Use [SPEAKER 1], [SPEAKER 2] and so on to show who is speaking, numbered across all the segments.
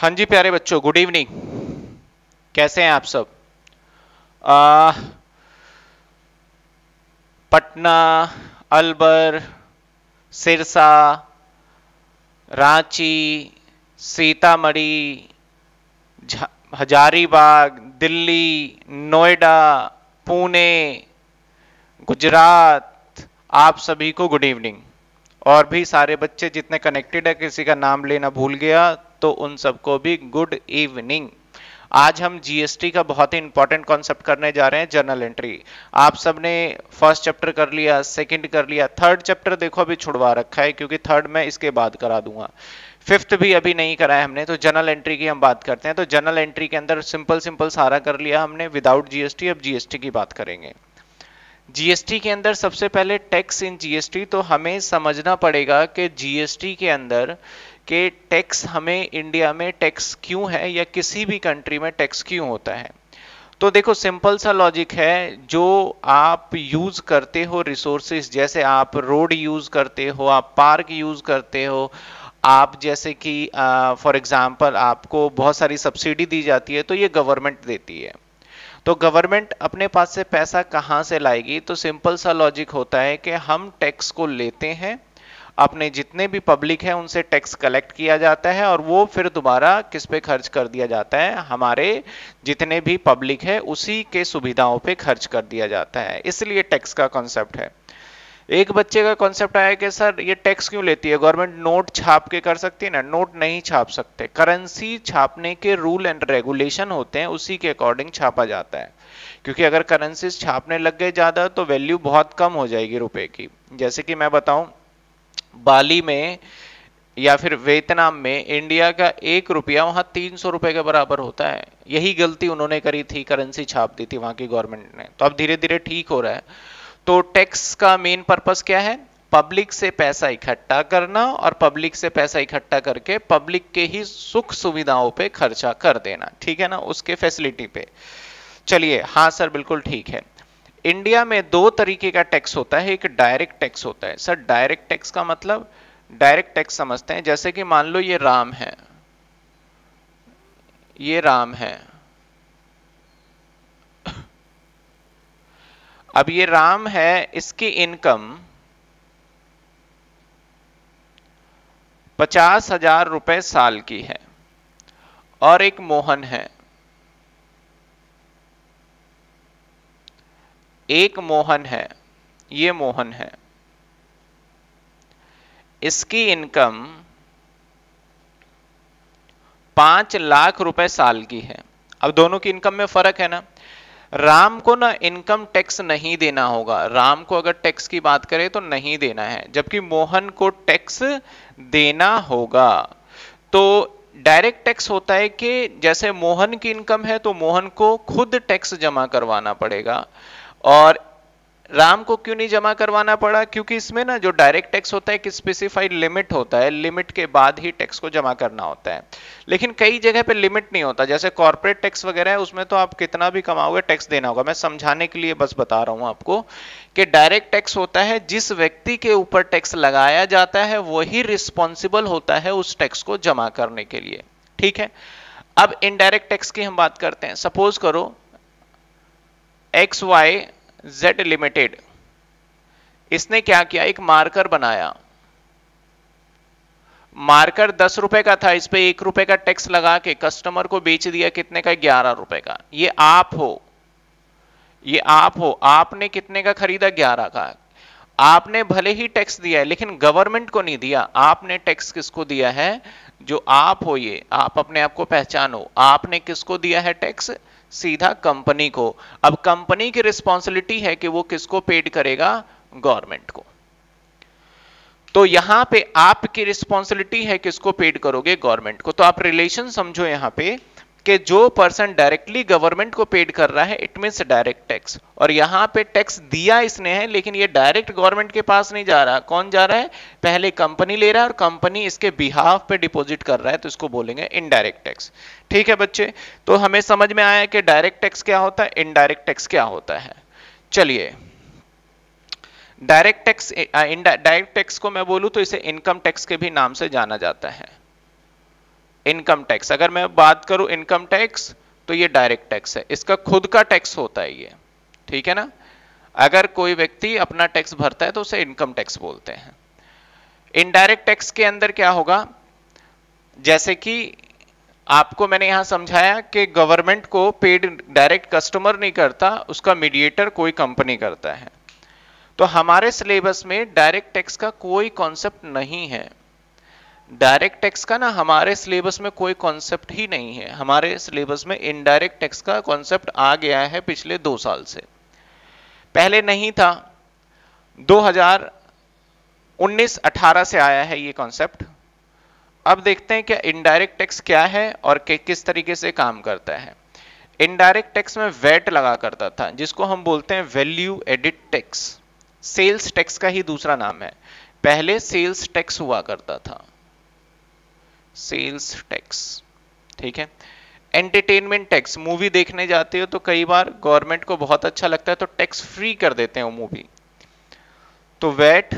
[SPEAKER 1] हाँ जी प्यारे बच्चों गुड इवनिंग कैसे हैं आप सब पटना अलवर सिरसा रांची सीतामढ़ी हजारीबाग दिल्ली नोएडा पुणे गुजरात आप सभी को गुड इवनिंग और भी सारे बच्चे जितने कनेक्टेड है किसी का नाम लेना भूल गया तो उन सबको भी गुड इवनिंग आज हम जीएसटी का बहुत ही इंपॉर्टेंट कॉन्सेप्ट करने जा रहे हैं जर्नल एंट्री आप सब ने फर्स्ट चैप्टर कर लिया सेकंड कर लिया थर्ड चैप्टर देखो अभी छुड़वा रखा है क्योंकि थर्ड मैं इसके बाद करा दूंगा फिफ्थ भी अभी नहीं कराया हमने तो जर्नल एंट्री की हम बात करते हैं तो जर्नल एंट्री के अंदर सिंपल सिंपल सारा कर लिया हमने विदाउट जीएसटी अब जीएसटी की बात करेंगे जीएसटी के अंदर सबसे पहले टैक्स इन जीएसटी तो हमें समझना पड़ेगा कि जीएसटी के अंदर कि टैक्स हमें इंडिया में टैक्स क्यों है या किसी भी कंट्री में टैक्स क्यों होता है तो देखो सिंपल सा लॉजिक है जो आप यूज़ करते हो रिसोर्सेज जैसे आप रोड यूज़ करते हो आप पार्क यूज़ करते हो आप जैसे कि फॉर एग्जांपल आपको बहुत सारी सब्सिडी दी जाती है तो ये गवर्नमेंट देती है तो गवर्नमेंट अपने पास से पैसा कहाँ से लाएगी तो सिंपल सा लॉजिक होता है कि हम टैक्स को लेते हैं अपने जितने भी पब्लिक है उनसे टैक्स कलेक्ट किया जाता है और वो फिर दोबारा किस पे खर्च कर दिया जाता है हमारे जितने भी पब्लिक है उसी के सुविधाओं पे खर्च कर दिया जाता है इसलिए टैक्स का कॉन्सेप्ट है एक बच्चे का कॉन्सेप्ट आया कि सर ये टैक्स क्यों लेती है गवर्नमेंट नोट छाप के कर सकती है ना नोट नहीं छाप सकते करेंसी छापने के रूल एंड रेगुलेशन होते हैं उसी के अकॉर्डिंग छापा जाता है क्योंकि अगर करेंसी छापने लग गए ज़्यादा तो वैल्यू बहुत कम हो जाएगी रुपए की जैसे कि मैं बताऊं बाली में या फिर वियतनाम में इंडिया का एक रुपया वहां तीन सौ रुपए के बराबर होता है यही गलती उन्होंने करी थी करेंसी छाप दी थी वहां की गवर्नमेंट ने तो अब धीरे धीरे ठीक हो रहा है तो टैक्स का मेन पर्पस क्या है पब्लिक से पैसा इकट्ठा करना और पब्लिक से पैसा इकट्ठा करके पब्लिक के ही सुख सुविधाओं पे खर्चा कर देना ठीक है ना उसके फैसिलिटी पे चलिए हाँ सर बिल्कुल ठीक है इंडिया में दो तरीके का टैक्स होता है एक डायरेक्ट टैक्स होता है सर डायरेक्ट टैक्स का मतलब डायरेक्ट टैक्स समझते हैं जैसे कि मान लो ये राम है ये राम है अब ये राम है इसकी इनकम पचास हजार रुपए साल की है और एक मोहन है एक मोहन है ये मोहन है इसकी इनकम पांच लाख रुपए साल की है अब दोनों की इनकम में फर्क है ना राम को ना इनकम टैक्स नहीं देना होगा राम को अगर टैक्स की बात करें तो नहीं देना है जबकि मोहन को टैक्स देना होगा तो डायरेक्ट टैक्स होता है कि जैसे मोहन की इनकम है तो मोहन को खुद टैक्स जमा करवाना पड़ेगा और राम को क्यों नहीं जमा करवाना पड़ा क्योंकि इसमें ना जो डायरेक्ट टैक्स होता है एक स्पेसिफाइड लिमिट होता है लिमिट के बाद ही टैक्स को जमा करना होता है लेकिन कई जगह पे लिमिट नहीं होता जैसे कॉर्पोरेट टैक्स वगैरह है उसमें तो आप कितना भी कमाओगे टैक्स देना होगा मैं समझाने के लिए बस बता रहा हूं आपको कि डायरेक्ट टैक्स होता है जिस व्यक्ति के ऊपर टैक्स लगाया जाता है वही रिस्पॉन्सिबल होता है उस टैक्स को जमा करने के लिए ठीक है अब इनडायरेक्ट टैक्स की हम बात करते हैं सपोज करो एक्स वाई जेड लिमिटेड इसने क्या किया एक मार्कर बनाया मार्कर दस रुपए का था इस पर एक रुपए का टैक्स लगा के कस्टमर को बेच दिया कितने का ग्यारह रुपए का ये आप हो ये आप हो आपने कितने का खरीदा ग्यारह का आपने भले ही टैक्स दिया है लेकिन गवर्नमेंट को नहीं दिया आपने टैक्स किसको दिया है जो आप हो ये आप अपने आप को पहचानो आपने किसको दिया है टैक्स सीधा कंपनी को अब कंपनी की रिस्पॉन्सिबिलिटी है कि वो किसको पेड करेगा गवर्नमेंट को तो यहां पे आपकी रिस्पॉन्सिबिलिटी है किसको पेड करोगे गवर्नमेंट को तो आप रिलेशन समझो यहां पे कि जो पर्सन डायरेक्टली गवर्नमेंट को पेड कर रहा है इट मीन्स डायरेक्ट टैक्स और यहाँ पे टैक्स दिया इसने है लेकिन ये डायरेक्ट गवर्नमेंट के पास नहीं जा रहा कौन जा रहा है पहले कंपनी ले रहा है और कंपनी इसके बिहाफ पे डिपॉजिट कर रहा है तो इसको बोलेंगे इनडायरेक्ट टैक्स ठीक है बच्चे तो हमें समझ में आया कि डायरेक्ट टैक्स क्या होता है इनडायरेक्ट टैक्स क्या होता है चलिए डायरेक्ट टैक्स डायरेक्ट टैक्स को मैं बोलूँ तो इसे इनकम टैक्स के भी नाम से जाना जाता है इनकम टैक्स अगर मैं बात करूं इनकम टैक्स तो ये डायरेक्ट टैक्स है इसका खुद का टैक्स होता है ये ठीक है ना अगर कोई व्यक्ति अपना टैक्स भरता है तो उसे इनकम टैक्स बोलते हैं इनडायरेक्ट टैक्स के अंदर क्या होगा जैसे कि आपको मैंने यहां समझाया कि गवर्नमेंट को पेड डायरेक्ट कस्टमर नहीं करता उसका मीडिएटर कोई कंपनी करता है तो हमारे सिलेबस में डायरेक्ट टैक्स का कोई कॉन्सेप्ट नहीं है डायरेक्ट टैक्स का ना हमारे सिलेबस में कोई कॉन्सेप्ट ही नहीं है हमारे सिलेबस में इनडायरेक्ट टैक्स का कॉन्सेप्ट आ गया है पिछले दो साल से पहले नहीं था 2019-18 से आया है ये कॉन्सेप्ट अब देखते हैं क्या इनडायरेक्ट टैक्स क्या है और कि, किस तरीके से काम करता है इनडायरेक्ट टैक्स में वैट लगा करता था जिसको हम बोलते हैं value added tax sales tax का ही दूसरा नाम है पहले सेल्स टैक्स हुआ करता था सेल्स टैक्स ठीक है एंटरटेनमेंट टैक्स मूवी देखने जाते हो तो कई बार गवर्नमेंट को बहुत अच्छा लगता है तो टैक्स फ्री कर देते हैं वो मूवी तो VAT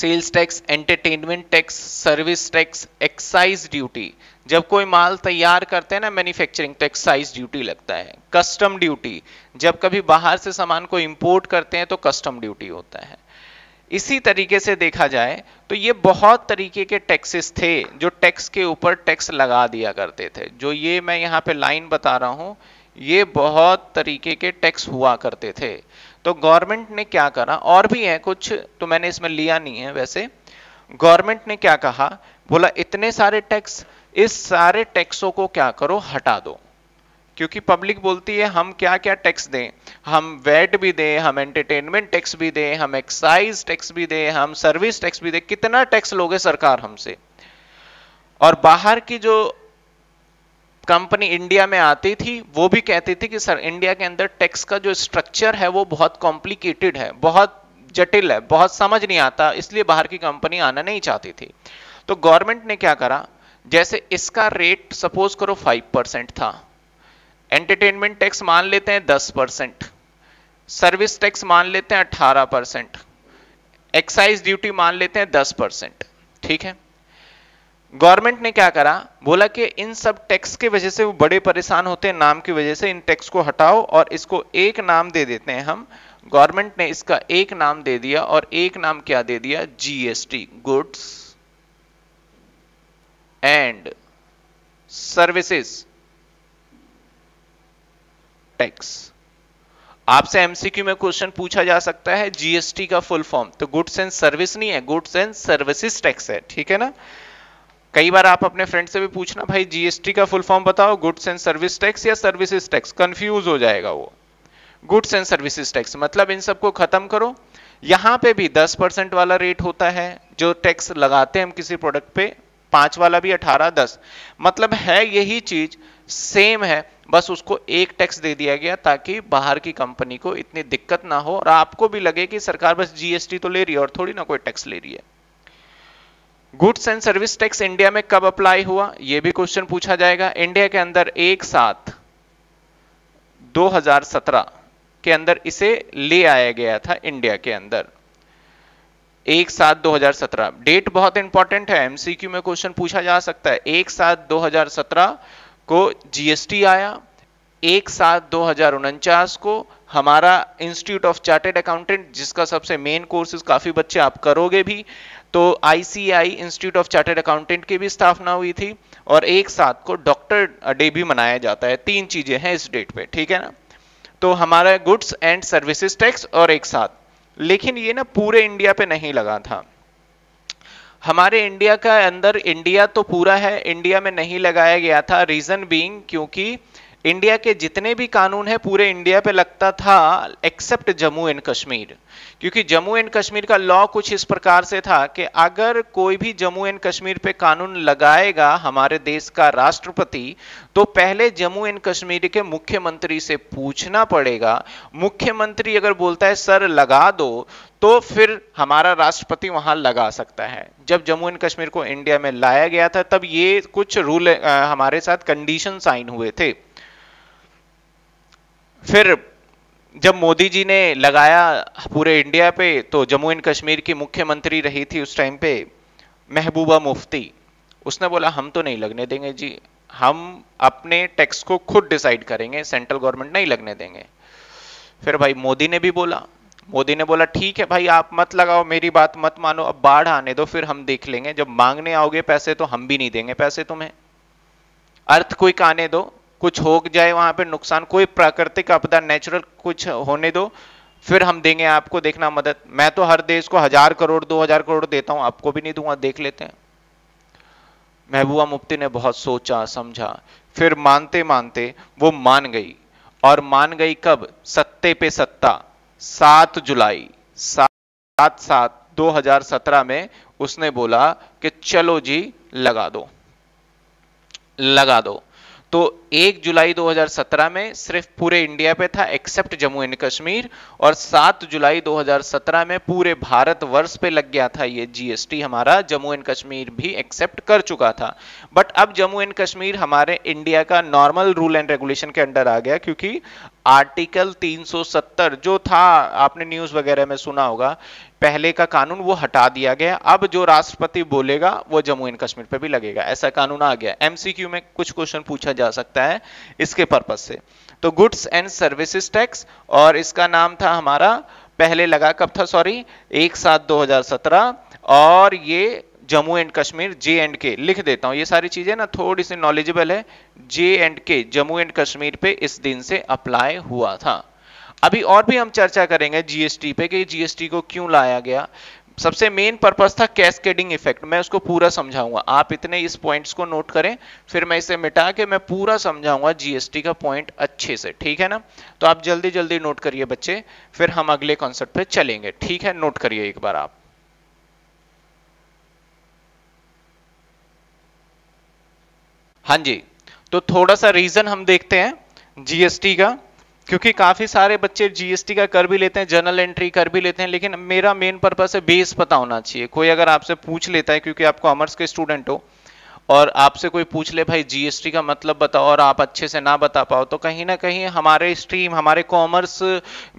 [SPEAKER 1] sales tax entertainment tax service tax excise duty जब कोई माल तैयार करते हैं ना मैन्युफैक्चरिंग तो एक्साइज ड्यूटी लगता है कस्टम ड्यूटी जब कभी बाहर से सामान को इंपोर्ट करते हैं तो कस्टम ड्यूटी होता है इसी तरीके से देखा जाए तो ये बहुत तरीके के टैक्सेस थे जो टैक्स के ऊपर टैक्स लगा दिया करते थे जो ये मैं यहाँ पे लाइन बता रहा हूँ ये बहुत तरीके के टैक्स हुआ करते थे तो गवर्नमेंट ने क्या करा और भी है कुछ तो मैंने इसमें लिया नहीं है वैसे गवर्नमेंट ने क्या कहा बोला इतने सारे टैक्स इस सारे टैक्सों को क्या करो हटा दो क्योंकि पब्लिक बोलती है हम क्या क्या टैक्स दें हम वैट भी दें हम एंटरटेनमेंट टैक्स भी दें हम एक्साइज टैक्स भी दें हम सर्विस टैक्स भी दें कितना टैक्स लोगे सरकार हमसे और बाहर की जो कंपनी इंडिया में आती थी वो भी कहती थी कि सर इंडिया के अंदर टैक्स का जो स्ट्रक्चर है वो बहुत कॉम्प्लिकेटेड है बहुत जटिल है बहुत समझ नहीं आता इसलिए बाहर की कंपनी आना नहीं चाहती थी तो गवर्नमेंट ने क्या करा जैसे इसका रेट सपोज करो 5 परसेंट था एंटरटेनमेंट टैक्स मान लेते हैं दस परसेंट सर्विस टैक्स मान लेते हैं अठारह परसेंट एक्साइज ड्यूटी मान लेते हैं दस परसेंट ठीक है गवर्नमेंट ने क्या करा बोला कि इन सब टैक्स के वजह से वो बड़े परेशान होते हैं नाम की वजह से इन टैक्स को हटाओ और इसको एक नाम दे देते हैं हम गवर्नमेंट ने इसका एक नाम दे दिया और एक नाम क्या दे दिया GST goods and services tax आपसे एमसीक्यू में क्वेश्चन पूछा जा सकता है जीएसटी का फुल फॉर्म तो गुड्स एंड सर्विस नहीं है गुड्स एंड सर्विसेज टैक्स है ठीक है ना कई बार आप अपने फ्रेंड से भी पूछना भाई जीएसटी का फुल फॉर्म बताओ गुड्स एंड सर्विस टैक्स या सर्विसेज टैक्स कंफ्यूज हो जाएगा वो गुड्स एंड सर्विसेज टैक्स मतलब इन सबको खत्म करो यहां पे भी 10 परसेंट वाला रेट होता है जो टैक्स लगाते हैं हम किसी प्रोडक्ट पे पांच वाला भी 18 10 मतलब है यही चीज सेम है बस उसको एक टैक्स दे दिया गया ताकि बाहर की कंपनी को इतनी दिक्कत ना हो और आपको भी लगे कि सरकार बस जीएसटी तो ले रही है और थोड़ी ना कोई टैक्स ले रही है goods and service tax India में कब अप्लाई हुआ यह भी क्वेश्चन पूछा जाएगा इंडिया के अंदर एक साथ 2017 के अंदर इसे ले आया गया था इंडिया के अंदर एक सात 2017 डेट बहुत इंपॉर्टेंट है एमसीक्यू में क्वेश्चन पूछा जा सकता है एक सात 2017 को जीएसटी आया एक सात दो हजार उनचास को हमारा इंस्टीट्यूट ऑफ चार्टेड अकाउंटेंट जिसका सबसे मेन कोर्सेज काफ़ी बच्चे आप करोगे भी तो ICI institute of chartered accountant की भी स्थापना हुई थी और एक साथ को डॉक्टर डे भी मनाया जाता है तीन चीज़ें हैं इस डेट पे ठीक है ना तो हमारा गुड्स एंड सर्विसेज टैक्स और एक साथ लेकिन ये ना पूरे इंडिया पे नहीं लगा था हमारे इंडिया का अंदर इंडिया तो पूरा है इंडिया में नहीं लगाया गया था रीजन बीइंग क्योंकि इंडिया के जितने भी कानून है पूरे इंडिया पे लगता था एक्सेप्ट जम्मू एंड कश्मीर क्योंकि जम्मू एंड कश्मीर का लॉ कुछ इस प्रकार से था कि अगर कोई भी जम्मू एंड कश्मीर पे कानून लगाएगा हमारे देश का राष्ट्रपति तो पहले जम्मू एंड कश्मीर के मुख्यमंत्री से पूछना पड़ेगा मुख्यमंत्री अगर बोलता है सर लगा दो तो फिर हमारा राष्ट्रपति वहां लगा सकता है जब जम्मू एंड कश्मीर को इंडिया में लाया गया था तब ये कुछ रूल हमारे साथ कंडीशन साइन हुए थे फिर जब मोदी जी ने लगाया पूरे इंडिया पे तो जम्मू एंड कश्मीर की मुख्यमंत्री रही थी उस टाइम पे महबूबा मुफ्ती उसने बोला हम तो नहीं लगने देंगे जी हम अपने टैक्स को खुद डिसाइड करेंगे सेंट्रल गवर्नमेंट नहीं लगने देंगे फिर भाई मोदी ने भी बोला मोदी ने बोला ठीक है भाई आप मत लगाओ मेरी बात मत मानो अब बाढ़ आने दो फिर हम देख लेंगे जब मांगने आओगे पैसे तो हम भी नहीं देंगे पैसे तुम्हें अर्थ कोई आने दो कुछ हो जाए वहां पे नुकसान कोई प्राकृतिक आपदा नेचुरल कुछ होने दो फिर हम देंगे आपको देखना मदद मैं तो हर देश को हजार करोड़ दो हजार करोड़ देता हूं आपको भी नहीं दूंगा देख लेते हैं महबूबा मुफ्ती ने बहुत सोचा समझा फिर मानते मानते वो मान गई और मान गई कब सत्ते पे सत्ता सात जुलाई सात सात दो हजार सत्रह में उसने बोला कि चलो जी लगा दो लगा दो तो 1 जुलाई 2017 में सिर्फ पूरे इंडिया पे था एक्सेप्ट जम्मू एंड कश्मीर और 7 जुलाई 2017 में पूरे भारत वर्ष पे लग गया था ये जीएसटी हमारा जम्मू एंड कश्मीर भी एक्सेप्ट कर चुका था बट अब जम्मू एंड कश्मीर हमारे इंडिया का नॉर्मल रूल एंड रेगुलेशन के अंडर आ गया क्योंकि आर्टिकल 370 जो था आपने न्यूज वगैरह में सुना होगा पहले का कानून वो हटा दिया गया अब जो राष्ट्रपति बोलेगा वो जम्मू एंड कश्मीर पे भी लगेगा ऐसा कानून आ गया एमसीक्यू में कुछ क्वेश्चन पूछा जा सकता है इसके पर्पज से तो गुड्स एंड सर्विसेज टैक्स और इसका नाम था हमारा पहले लगा कब था सॉरी एक सात दो और ये Jammu and Kashmir J and K लिख देता हूं ये सारी चीज़ें ना थोड़ी सी नॉलेजेबल है जे एंड के जम्मू एंड कश्मीर पे इस दिन से अप्लाई हुआ था अभी और भी हम चर्चा करेंगे जीएसटी पे कि जीएसटी को क्यों लाया गया सबसे मेन पर्पस था कैस्केडिंग इफेक्ट मैं उसको पूरा समझाऊंगा आप इतने इस पॉइंट्स को नोट करें फिर मैं इसे मिटा के मैं पूरा समझाऊंगा जीएसटी का पॉइंट अच्छे से ठीक है ना तो आप जल्दी जल्दी नोट करिए बच्चे फिर हम अगले कॉन्सेप्ट पे चलेंगे ठीक है नोट करिए एक बार आप हाँ जी तो थोड़ा सा रीजन हम देखते हैं जीएसटी का क्योंकि काफी सारे बच्चे जीएसटी का कर भी लेते हैं जर्नल एंट्री कर भी लेते हैं लेकिन मेरा मेन पर्पस है बेस पता होना चाहिए कोई अगर आपसे पूछ लेता है क्योंकि आप कॉमर्स के स्टूडेंट हो और आपसे कोई पूछ ले भाई जीएसटी का मतलब बताओ और आप अच्छे से ना बता पाओ तो कहीं ना कहीं हमारे स्ट्रीम हमारे कॉमर्स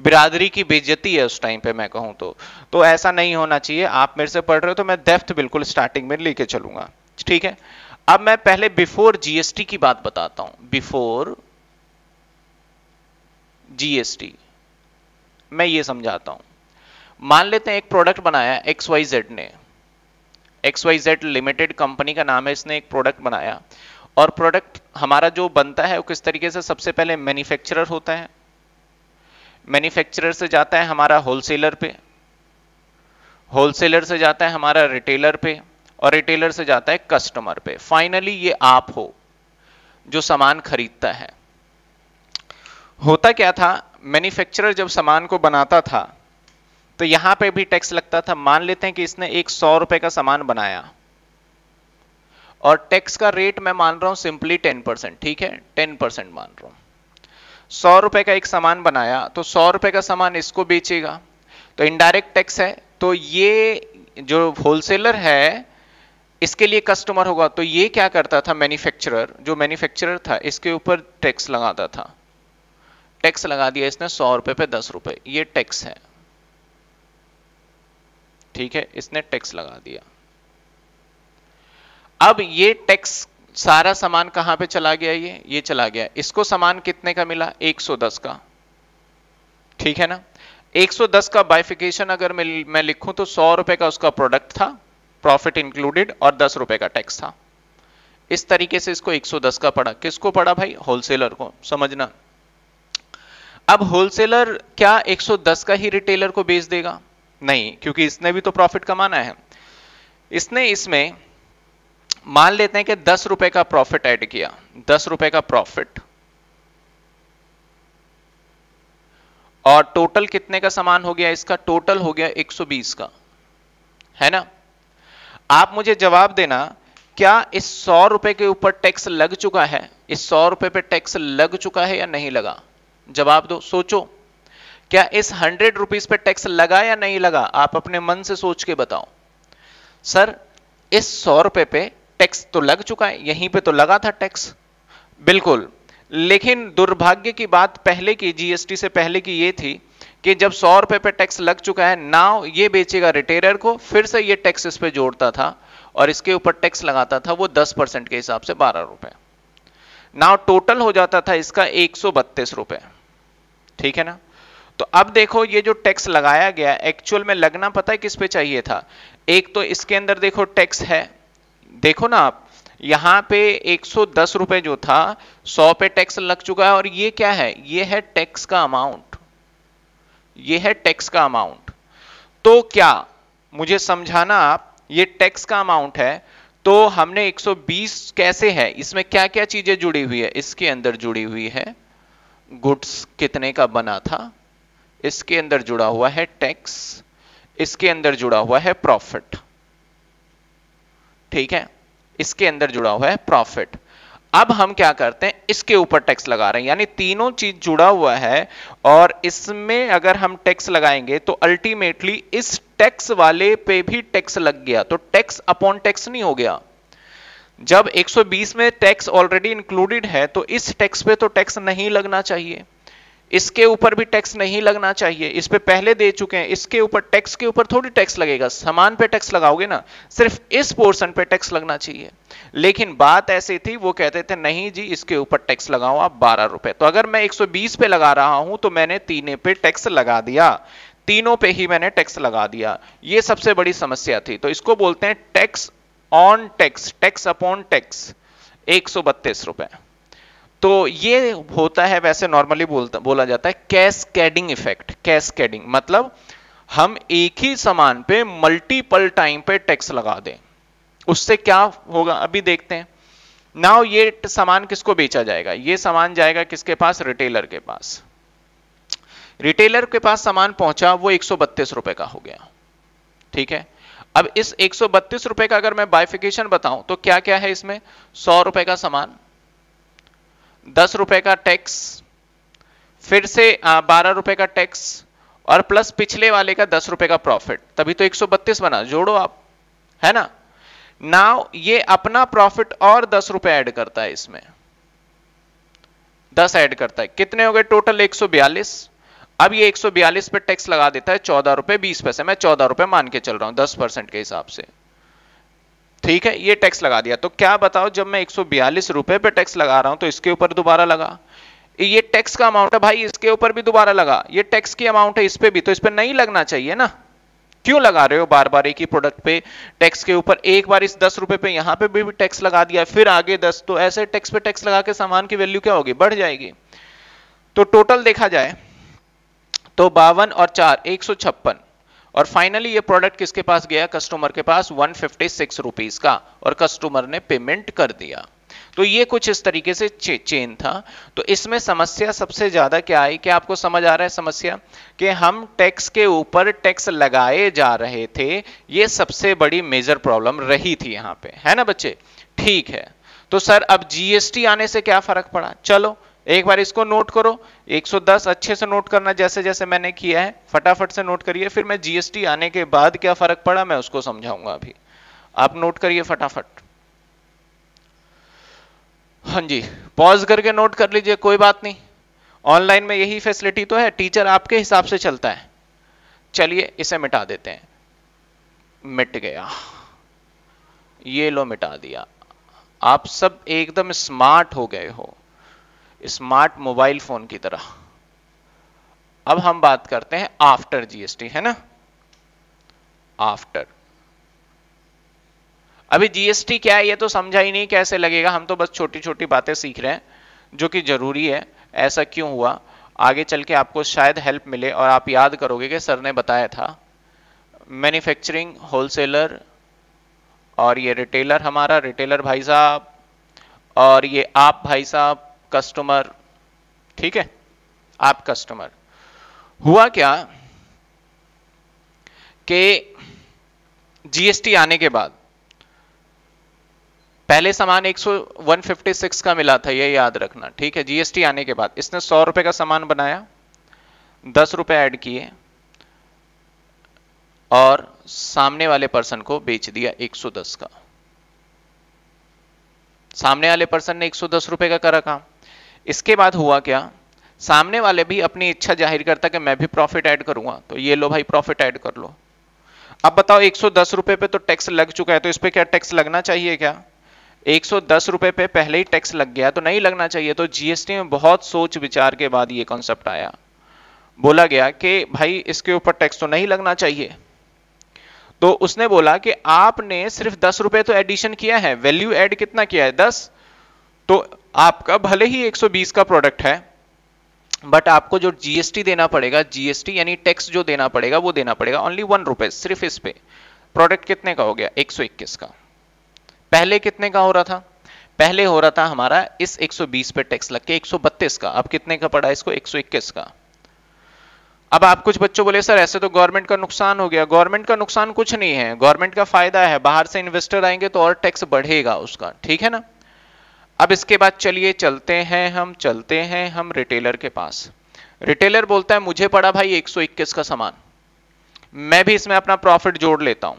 [SPEAKER 1] बिरादरी की बेजती है उस टाइम पे मैं कहूँ तो तो ऐसा नहीं होना चाहिए आप मेरे से पढ़ रहे हो तो मैं डेफ्थ बिल्कुल स्टार्टिंग में लेके चलूंगा ठीक है अब मैं पहले बिफोर जीएसटी की बात बताता हूं बिफोर जीएसटी मैं ये समझाता हूं मान लेते हैं एक प्रोडक्ट बनाया एक्स वाई जेड ने X Y Z limited company का नाम है इसने एक प्रोडक्ट बनाया और प्रोडक्ट हमारा जो बनता है वो किस तरीके से सबसे पहले मैन्युफैक्चरर होता है मैन्युफैक्चरर से जाता है हमारा होलसेलर पे होलसेलर से जाता है हमारा रिटेलर पे और रिटेलर से जाता है कस्टमर पे फाइनली ये आप हो जो सामान खरीदता है होता क्या था मैन्युफैक्चरर जब सामान को बनाता था तो यहां पे भी टैक्स लगता था मान लेते हैं कि इसने एक सौ रुपए का सामान बनाया और टैक्स का रेट मैं मान रहा हूं सिंपली टेन परसेंट ठीक है टेन परसेंट मान रहा हूं सौ रुपए का एक सामान बनाया तो सौ रुपए का सामान इसको बेचेगा तो इनडायरेक्ट टैक्स है तो ये जो होलसेलर है इसके लिए कस्टमर होगा तो ये क्या करता था मैन्युफैक्चरर जो मैन्युफैक्चरर था इसके ऊपर टैक्स लगाता था टैक्स लगा दिया इसने सौ रुपए पे दस रुपए ये टैक्स है ठीक है इसने टैक्स लगा दिया अब ये टैक्स सारा सामान कहां पे चला गया ये ये चला गया इसको सामान कितने का मिला 110 का ठीक है ना 110 का बाइफिकेशन अगर मैं लिखूं तो सौ रुपए का उसका प्रोडक्ट था प्रॉफिट इंक्लूडेड और दस रुपए का टैक्स था इस तरीके से इसको 110 का पड़ा किसको पड़ा भाई होलसेलर को समझना अब होलसेलर क्या 110 का ही रिटेलर को बेच देगा नहीं क्योंकि इसने भी तो प्रॉफिट कमाना है इसने इसमें मान लेते हैं कि दस रुपए का प्रॉफिट ऐड किया दस रुपए का प्रॉफिट और टोटल कितने का सामान हो गया इसका टोटल हो गया 120 का है ना आप मुझे जवाब देना क्या इस सौ रुपए के ऊपर टैक्स लग चुका है इस सौ रुपए पे टैक्स लग चुका है या नहीं लगा जवाब दो सोचो क्या इस हंड्रेड रुपीज पे टैक्स लगा या नहीं लगा आप अपने मन से सोच के बताओ सर इस सौ रुपए पे टैक्स तो लग चुका है यहीं पे तो लगा था टैक्स बिल्कुल लेकिन दुर्भाग्य की बात पहले की जीएसटी से पहले की ये थी कि जब सौ रुपए पे टैक्स लग चुका है नाव ये बेचेगा रिटेलर को फिर से ये टैक्स इस पे जोड़ता था और इसके ऊपर टैक्स लगाता था वो दस परसेंट के हिसाब से बारह रुपए नाव टोटल हो जाता था इसका एक सौ बत्तीस रुपए ठीक है ना तो अब देखो ये जो टैक्स लगाया गया एक्चुअल में लगना पता है किस पे चाहिए था एक तो इसके अंदर देखो टैक्स है देखो ना आप यहाँ पे एक रुपए जो था 100 पे टैक्स लग चुका है और ये क्या है ये है टैक्स का अमाउंट ये है टैक्स का अमाउंट तो क्या मुझे समझाना आप ये टैक्स का अमाउंट है तो हमने 120 कैसे है इसमें क्या क्या चीजें जुड़ी हुई है इसके अंदर जुड़ी हुई है गुड्स कितने का बना था इसके अंदर जुड़ा हुआ है टैक्स इसके अंदर जुड़ा हुआ है प्रॉफिट ठीक है इसके अंदर जुड़ा हुआ है प्रॉफिट अब हम क्या करते हैं इसके ऊपर टैक्स लगा रहे हैं यानी तीनों चीज जुड़ा हुआ है और इसमें अगर हम टैक्स लगाएंगे तो अल्टीमेटली इस टैक्स वाले पे भी टैक्स लग गया तो टैक्स अपॉन टैक्स नहीं हो गया जब 120 में टैक्स ऑलरेडी इंक्लूडेड है तो इस टैक्स पे तो टैक्स नहीं लगना चाहिए इसके ऊपर भी टैक्स नहीं लगना चाहिए इस पे पहले दे चुके हैं इसके ऊपर टैक्स के ऊपर थोड़ी टैक्स लगेगा सामान पे टैक्स लगाओगे ना सिर्फ इस पोर्शन पे टैक्स लगना चाहिए लेकिन बात ऐसी थी वो कहते थे नहीं जी इसके ऊपर टैक्स लगाओ आप बारह रुपए तो अगर मैं एक पे लगा रहा हूं तो मैंने तीने पे टैक्स लगा दिया तीनों पे ही मैंने टैक्स लगा दिया ये सबसे बड़ी समस्या थी तो इसको बोलते हैं tax on tax tax upon tax एक रुपए तो ये होता है वैसे नॉर्मली बोलता बोला जाता है कैस्केडिंग इफेक्ट कैस्केडिंग मतलब हम एक ही सामान पे मल्टीपल टाइम पे टैक्स लगा दें उससे क्या होगा अभी देखते हैं नाउ ये सामान किसको बेचा जाएगा ये सामान जाएगा किसके पास रिटेलर के पास रिटेलर के पास सामान पहुंचा वो एक रुपए का हो गया ठीक है अब इस एक रुपए का अगर मैं बाइफिकेशन बताऊं तो क्या क्या है इसमें सौ रुपए का सामान दस रुपए का टैक्स फिर से बारह रुपए का टैक्स और प्लस पिछले वाले का दस रुपए का प्रॉफिट तभी तो 132 बना जोड़ो आप है ना नाउ ये अपना प्रॉफिट और दस रुपए ऐड करता है इसमें दस ऐड करता है कितने हो गए टोटल 142 अब ये 142 पे टैक्स लगा देता है चौदह रुपए बीस पैसे मैं चौदह रुपए मान के चल रहा हूं दस परसेंट के हिसाब से ठीक है ये टैक्स लगा दिया तो क्या बताओ जब मैं एक रुपए पे टैक्स लगा रहा हूं तो इसके ऊपर दोबारा लगा ये टैक्स का अमाउंट है भाई इसके ऊपर भी दोबारा लगा ये टैक्स की अमाउंट है इस पे भी तो इस पे नहीं लगना चाहिए ना क्यों लगा रहे हो बार बार एक ही प्रोडक्ट पे टैक्स के ऊपर एक बार इस दस रुपए पे यहां पे भी, भी टैक्स लगा दिया फिर आगे दस तो ऐसे टैक्स पे टैक्स लगा के सामान की वैल्यू क्या होगी बढ़ जाएगी तो टोटल देखा जाए तो बावन और चार एक सौ छप्पन और फाइनली ये प्रोडक्ट किसके पास गया कस्टमर के पास वन फिफ्टी का और कस्टमर ने पेमेंट कर दिया तो ये कुछ इस तरीके से चे, चेन था तो इसमें समस्या सबसे ज्यादा क्या आई क्या आपको समझ आ रहा है समस्या कि हम टैक्स के ऊपर टैक्स लगाए जा रहे थे ये सबसे बड़ी मेजर प्रॉब्लम रही थी यहां पे है ना बच्चे ठीक है तो सर अब जीएसटी आने से क्या फर्क पड़ा चलो एक बार इसको नोट करो 110 अच्छे से नोट करना जैसे जैसे मैंने किया है फटाफट से नोट करिए फिर मैं जीएसटी आने के बाद क्या फर्क पड़ा मैं उसको समझाऊंगा अभी आप नोट करिए फटाफट हाँ जी पॉज करके नोट कर लीजिए कोई बात नहीं ऑनलाइन में यही फैसिलिटी तो है टीचर आपके हिसाब से चलता है चलिए इसे मिटा देते हैं मिट गया ये लो मिटा दिया आप सब एकदम स्मार्ट हो गए हो स्मार्ट मोबाइल फोन की तरह अब हम बात करते हैं आफ्टर जीएसटी है ना आफ्टर अभी जीएसटी क्या है ये तो समझा ही नहीं कैसे लगेगा हम तो बस छोटी छोटी बातें सीख रहे हैं जो कि जरूरी है ऐसा क्यों हुआ आगे चल के आपको शायद हेल्प मिले और आप याद करोगे कि सर ने बताया था मैन्युफैक्चरिंग होलसेलर और ये रिटेलर हमारा रिटेलर भाई साहब और ये आप भाई साहब कस्टमर ठीक है आप कस्टमर हुआ क्या कि जीएसटी आने के बाद पहले सामान 156 का मिला था ये याद रखना ठीक है जीएसटी आने के बाद इसने सौ रुपए का सामान बनाया दस रुपए ऐड किए और सामने वाले पर्सन को बेच दिया 110 का सामने वाले पर्सन ने 110 रुपए का करा काम इसके बाद हुआ क्या सामने वाले भी अपनी इच्छा जाहिर करता कि मैं भी प्रॉफिट ऐड करूंगा तो ये लो भाई प्रॉफिट ऐड कर लो अब बताओ एक सौ पे तो टैक्स लग चुका है तो इस पर क्या टैक्स लगना चाहिए क्या एक सौ पे पहले ही टैक्स लग गया तो नहीं लगना चाहिए तो जीएसटी में बहुत सोच विचार के बाद ये कॉन्सेप्ट आया बोला गया कि भाई इसके ऊपर टैक्स तो नहीं लगना चाहिए तो उसने बोला कि आपने सिर्फ दस रुपए तो एडिशन किया है वैल्यू एड कितना किया है दस तो आपका भले ही 120 का प्रोडक्ट है बट आपको जो जीएसटी देना पड़ेगा जीएसटी यानी टैक्स जो देना पड़ेगा वो देना पड़ेगा ओनली वन रुपीज सिर्फ इस पे प्रोडक्ट कितने का हो गया 121 का पहले कितने का हो रहा था पहले हो रहा था हमारा इस 120 पे टैक्स लग के 132 का अब कितने का पड़ा इसको 121 का अब आप कुछ बच्चों बोले सर ऐसे तो गवर्नमेंट का नुकसान हो गया गवर्नमेंट का नुकसान कुछ नहीं है गवर्नमेंट का फायदा है बाहर से इन्वेस्टर आएंगे तो और टैक्स बढ़ेगा उसका ठीक है ना अब इसके बाद चलिए चलते हैं हम चलते हैं हम रिटेलर के पास रिटेलर बोलता है मुझे पड़ा भाई 121 का सामान मैं भी इसमें अपना प्रॉफिट जोड़ लेता हूं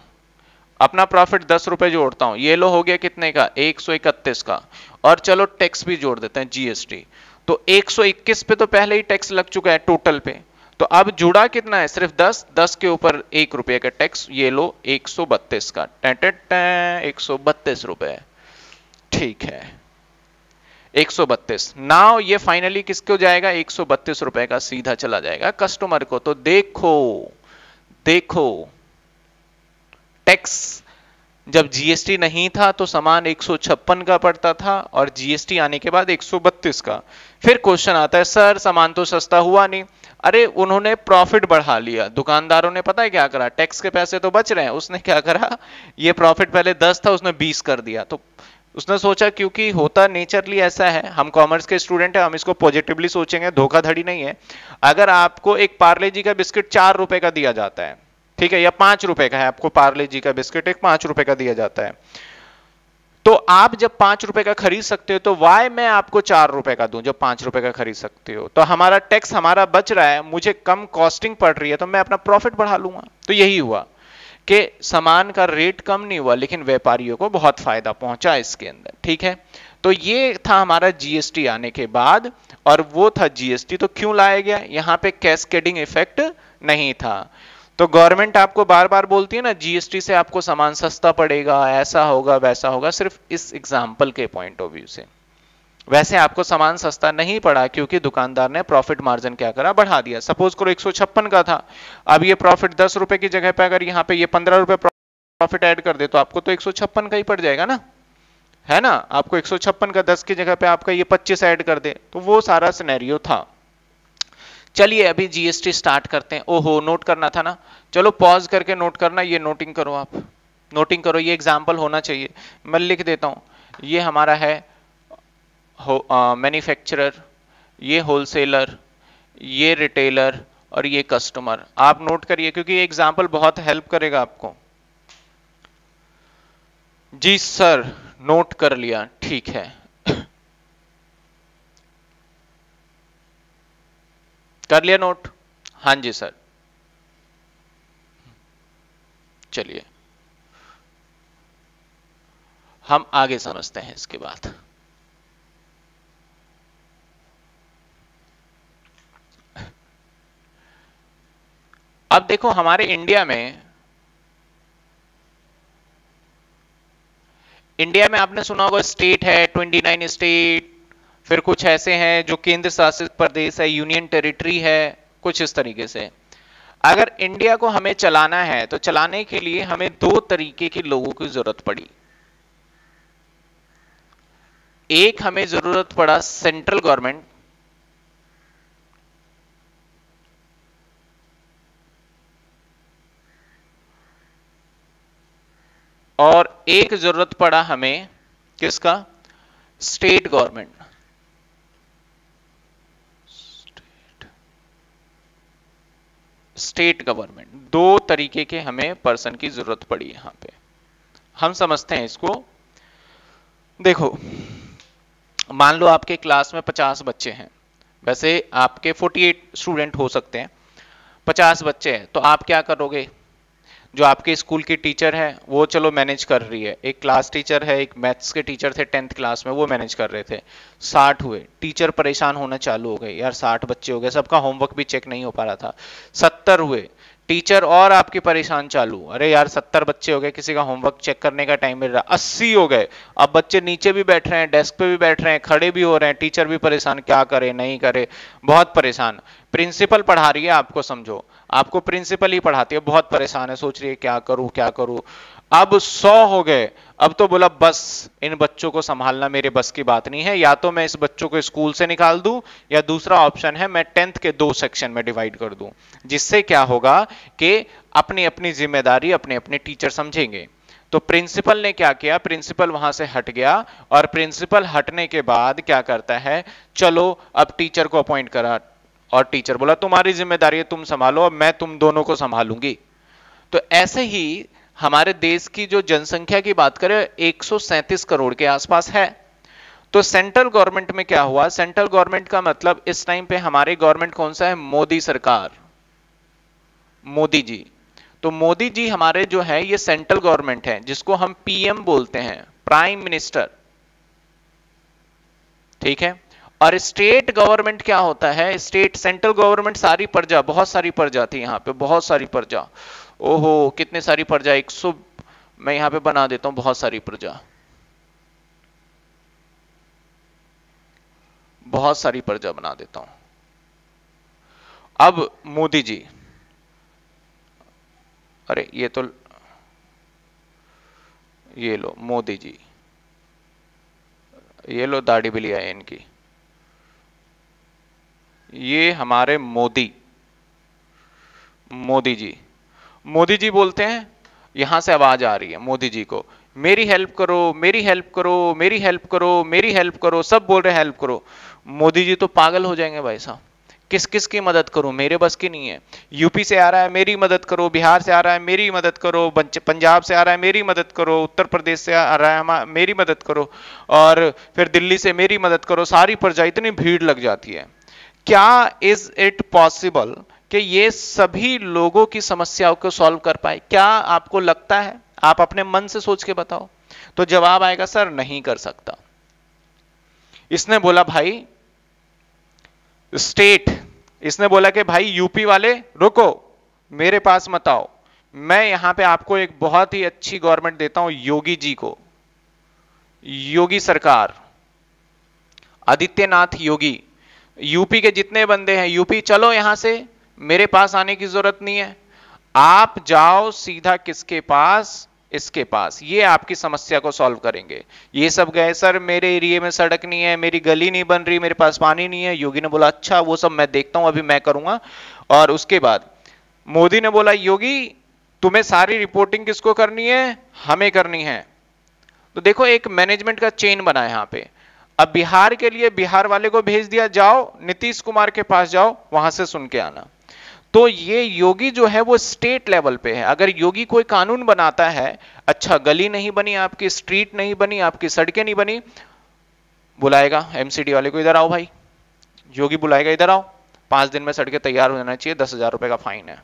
[SPEAKER 1] अपना प्रॉफिट दस रुपए जोड़ता हूं ये लो हो गया कितने का 131 का और चलो टैक्स भी जोड़ देते हैं जीएसटी तो 121 पे तो पहले ही टैक्स लग चुका है टोटल पे तो अब जुड़ा कितना है सिर्फ 10 10 के ऊपर एक रुपये का टैक्स ये लो 132 का टैटे टें टें एक रुपए ठीक है 132 नाउ ये फाइनली किसको जाएगा एक रुपए का सीधा चला जाएगा कस्टमर को तो देखो देखो टैक्स जब जीएसटी नहीं था तो सामान 156 का पड़ता था और जीएसटी आने के बाद 132 का फिर क्वेश्चन आता है सर सामान तो सस्ता हुआ नहीं अरे उन्होंने प्रॉफिट बढ़ा लिया दुकानदारों ने पता है क्या करा टैक्स के पैसे तो बच रहे हैं उसने क्या करा ये प्रॉफिट पहले 10 था उसने 20 कर दिया तो उसने सोचा क्योंकि होता नेचरली ऐसा है हम कॉमर्स के स्टूडेंट हैं हम इसको पॉजिटिवली सोचेंगे धोखाधड़ी नहीं है अगर आपको एक पार्ले जी का बिस्किट चार रुपए का दिया जाता है ठीक है या पांच रुपए का है आपको पार्ले जी का बिस्किट एक पांच रुपए का दिया जाता है तो आप जब पांच रुपए का खरीद सकते हो तो वाई मैं आपको चार रुपए का दूं जब पांच रुपए का खरीद सकते हो तो हमारा टैक्स हमारा बच रहा है मुझे कम कॉस्टिंग पड़ रही है तो मैं अपना प्रॉफिट बढ़ा लूंगा तो यही हुआ कि सामान का रेट कम नहीं हुआ लेकिन व्यापारियों को बहुत फायदा पहुंचा इसके अंदर ठीक है तो ये था हमारा जीएसटी आने के बाद और वो था जीएसटी तो क्यों लाया गया यहाँ पे कैस्केडिंग इफेक्ट नहीं था तो गवर्नमेंट आपको बार बार बोलती है ना जीएसटी से आपको सामान सस्ता पड़ेगा ऐसा होगा वैसा होगा सिर्फ इस एग्जाम्पल के पॉइंट ऑफ व्यू से वैसे आपको सामान सस्ता नहीं पड़ा क्योंकि दुकानदार ने प्रॉफिट मार्जिन क्या करा बढ़ा दिया सपोज करो एक का था अब ये प्रॉफिट दस रुपए की जगह पे अगर यहाँ पे ये पंद्रह रुपए प्रॉफिट ऐड कर दे तो आपको तो एक का ही पड़ जाएगा ना है ना आपको एक का दस की जगह पे आपका ये पच्चीस ऐड कर दे तो वो सारा सिनेरियो था चलिए अभी जीएसटी स्टार्ट करते हैं ओहो नोट करना था ना चलो पॉज करके नोट करना ये नोटिंग करो आप नोटिंग करो ये एग्जाम्पल होना चाहिए मैं लिख देता हूँ ये हमारा है मैन्युफैक्चरर ये होलसेलर ये रिटेलर और ये कस्टमर आप नोट करिए क्योंकि एग्जाम्पल बहुत हेल्प करेगा आपको जी सर नोट कर लिया ठीक है कर लिया नोट हां जी सर चलिए हम आगे समझते हैं इसके बाद अब देखो हमारे इंडिया में इंडिया में आपने सुना होगा स्टेट है 29 स्टेट फिर कुछ ऐसे हैं जो केंद्र शासित प्रदेश है यूनियन टेरिटरी है कुछ इस तरीके से अगर इंडिया को हमें चलाना है तो चलाने के लिए हमें दो तरीके के लोगों की जरूरत पड़ी एक हमें जरूरत पड़ा सेंट्रल गवर्नमेंट और एक जरूरत पड़ा हमें किसका स्टेट गवर्नमेंट स्टेट गवर्नमेंट दो तरीके के हमें पर्सन की जरूरत पड़ी यहां पे हम समझते हैं इसको देखो मान लो आपके क्लास में 50 बच्चे हैं वैसे आपके 48 स्टूडेंट हो सकते हैं 50 बच्चे हैं तो आप क्या करोगे जो आपके स्कूल की टीचर हैं वो चलो मैनेज कर रही है एक क्लास टीचर है एक मैथ्स के टीचर थे टेंथ क्लास में वो मैनेज कर रहे थे साठ हुए टीचर परेशान होना चालू हो गए यार साठ बच्चे हो गए सबका होमवर्क भी चेक नहीं हो पा रहा था सत्तर हुए टीचर और आपके परेशान चालू अरे यार सत्तर बच्चे हो गए किसी का होमवर्क चेक करने का टाइम मिल रहा अस्सी हो गए अब बच्चे नीचे भी बैठ रहे हैं डेस्क पे भी बैठ रहे हैं खड़े भी हो रहे हैं टीचर भी परेशान क्या करे नहीं करे बहुत परेशान प्रिंसिपल पढ़ा रही है आपको समझो आपको प्रिंसिपल ही पढ़ाती है बहुत परेशान है सोच रही है क्या करूं क्या करूं अब सौ हो गए अब तो बोला बस इन बच्चों को संभालना मेरे बस की बात नहीं है या तो मैं इस बच्चों को स्कूल से निकाल दूं या दूसरा ऑप्शन है मैं टेंथ के दो सेक्शन में डिवाइड कर दूं जिससे क्या होगा कि अपनी अपनी जिम्मेदारी अपने अपने टीचर समझेंगे तो प्रिंसिपल ने क्या किया प्रिंसिपल वहां से हट गया और प्रिंसिपल हटने के बाद क्या करता है चलो अब टीचर को अपॉइंट करा और टीचर बोला तुम्हारी जिम्मेदारी है तुम संभालो अब मैं तुम दोनों को संभालूंगी तो ऐसे ही हमारे देश की जो जनसंख्या की बात करें 137 करोड़ के आसपास है तो सेंट्रल गवर्नमेंट में क्या हुआ सेंट्रल गवर्नमेंट का मतलब इस टाइम पे हमारी गवर्नमेंट कौन सा है मोदी सरकार मोदी जी तो मोदी जी हमारे जो है ये सेंट्रल गवर्नमेंट है जिसको हम पीएम बोलते हैं प्राइम मिनिस्टर ठीक है और स्टेट गवर्नमेंट क्या होता है स्टेट सेंट्रल गवर्नमेंट सारी प्रजा बहुत सारी प्रजा थी यहाँ पे बहुत सारी प्रजा ओहो कितने सारी प्रजा एक सौ मैं यहाँ पे बना देता हूँ बहुत सारी प्रजा बहुत सारी प्रजा बना देता हूं अब मोदी जी अरे ये तो ये लो मोदी जी ये लो दाढ़ी भी लिया है इनकी ये हमारे मोदी मोदी जी मोदी जी बोलते हैं यहां से आवाज आ रही है मोदी जी को मेरी हेल्प करो मेरी हेल्प करो मेरी हेल्प करो मेरी हेल्प करो सब बोल रहे हैं हेल्प करो मोदी जी तो पागल हो जाएंगे भाई साहब किस किस की मदद करूं मेरे बस की नहीं है यूपी से आ रहा है मेरी मदद करो बिहार से आ रहा है मेरी मदद करो पंजाब से आ रहा है मेरी मदद करो उत्तर प्रदेश से आ रहा है मेरी मदद करो और फिर दिल्ली से मेरी मदद करो सारी प्रजा इतनी भीड़ लग जाती है क्या इज इट पॉसिबल कि ये सभी लोगों की समस्याओं को सॉल्व कर पाए क्या आपको लगता है आप अपने मन से सोच के बताओ तो जवाब आएगा सर नहीं कर सकता इसने बोला भाई स्टेट इसने बोला कि भाई यूपी वाले रुको मेरे पास मत आओ मैं यहां पे आपको एक बहुत ही अच्छी गवर्नमेंट देता हूं योगी जी को योगी सरकार आदित्यनाथ योगी यूपी के जितने बंदे हैं यूपी चलो यहां से मेरे पास आने की जरूरत नहीं है आप जाओ सीधा किसके पास इसके पास ये आपकी समस्या को सॉल्व करेंगे ये सब गए सर मेरे एरिए में सड़क नहीं है मेरी गली नहीं बन रही मेरे पास पानी नहीं है योगी ने बोला अच्छा वो सब मैं देखता हूं अभी मैं करूंगा और उसके बाद मोदी ने बोला योगी तुम्हें सारी रिपोर्टिंग किसको करनी है हमें करनी है तो देखो एक मैनेजमेंट का चेन बना है यहां पर अब बिहार के लिए बिहार वाले को भेज दिया जाओ नीतीश कुमार के पास जाओ वहां से सुन के आना तो ये योगी जो है वो स्टेट लेवल पे है अगर योगी कोई कानून बनाता है अच्छा गली नहीं बनी आपकी स्ट्रीट नहीं बनी आपकी सड़कें नहीं बनी बुलाएगा एमसीडी वाले को इधर आओ भाई योगी बुलाएगा इधर आओ पांच दिन में सड़कें तैयार हो जाना चाहिए दस हजार रुपए का फाइन है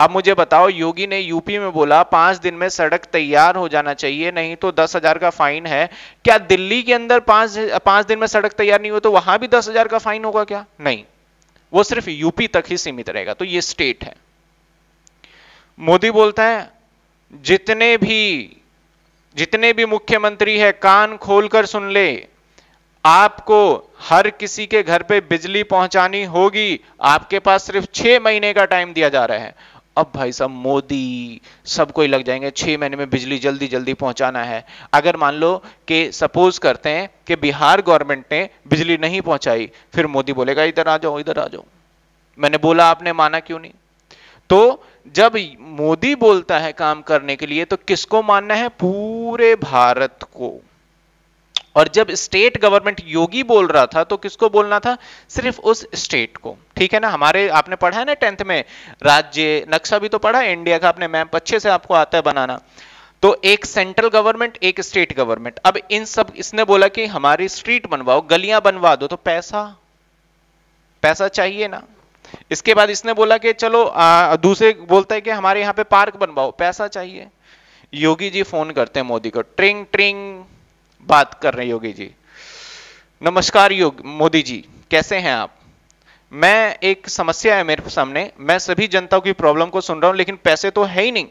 [SPEAKER 1] अब मुझे बताओ योगी ने यूपी में बोला पांच दिन में सड़क तैयार हो जाना चाहिए नहीं तो दस हजार का फाइन है क्या दिल्ली के अंदर पांच पांच दिन में सड़क तैयार नहीं हो तो वहां भी दस हजार का फाइन होगा क्या नहीं वो सिर्फ यूपी तक ही सीमित रहेगा तो ये स्टेट है मोदी बोलता है जितने भी जितने भी मुख्यमंत्री है कान खोलकर सुन ले आपको हर किसी के घर पे बिजली पहुंचानी होगी आपके पास सिर्फ छह महीने का टाइम दिया जा रहा है अब भाई साहब मोदी सब कोई लग जाएंगे छह महीने में बिजली जल्दी जल्दी पहुंचाना है अगर मान लो कि सपोज करते हैं कि बिहार गवर्नमेंट ने बिजली नहीं पहुंचाई फिर मोदी बोलेगा इधर आ जाओ इधर आ जाओ मैंने बोला आपने माना क्यों नहीं तो जब मोदी बोलता है काम करने के लिए तो किसको मानना है पूरे भारत को और जब स्टेट गवर्नमेंट योगी बोल रहा था तो किसको बोलना था सिर्फ उस स्टेट को ठीक है ना हमारे आपने पढ़ा है ना टेंथ में राज्य नक्शा भी तो पढ़ा है इंडिया का आपने मैप अच्छे से आपको आता है बनाना तो एक सेंट्रल गवर्नमेंट एक स्टेट गवर्नमेंट अब इन सब इसने बोला कि हमारी स्ट्रीट बनवाओ गलियां बनवा दो तो पैसा पैसा चाहिए ना इसके बाद इसने बोला कि चलो आ, दूसरे बोलता है कि हमारे यहां पे पार्क बनवाओ पैसा चाहिए योगी जी फोन करते हैं मोदी को ट्रिंग ट्रिंग बात कर रहे योगी जी नमस्कार योग मोदी जी कैसे हैं आप मैं एक समस्या है मेरे सामने मैं सभी जनता की प्रॉब्लम को सुन रहा हूं लेकिन पैसे तो है ही नहीं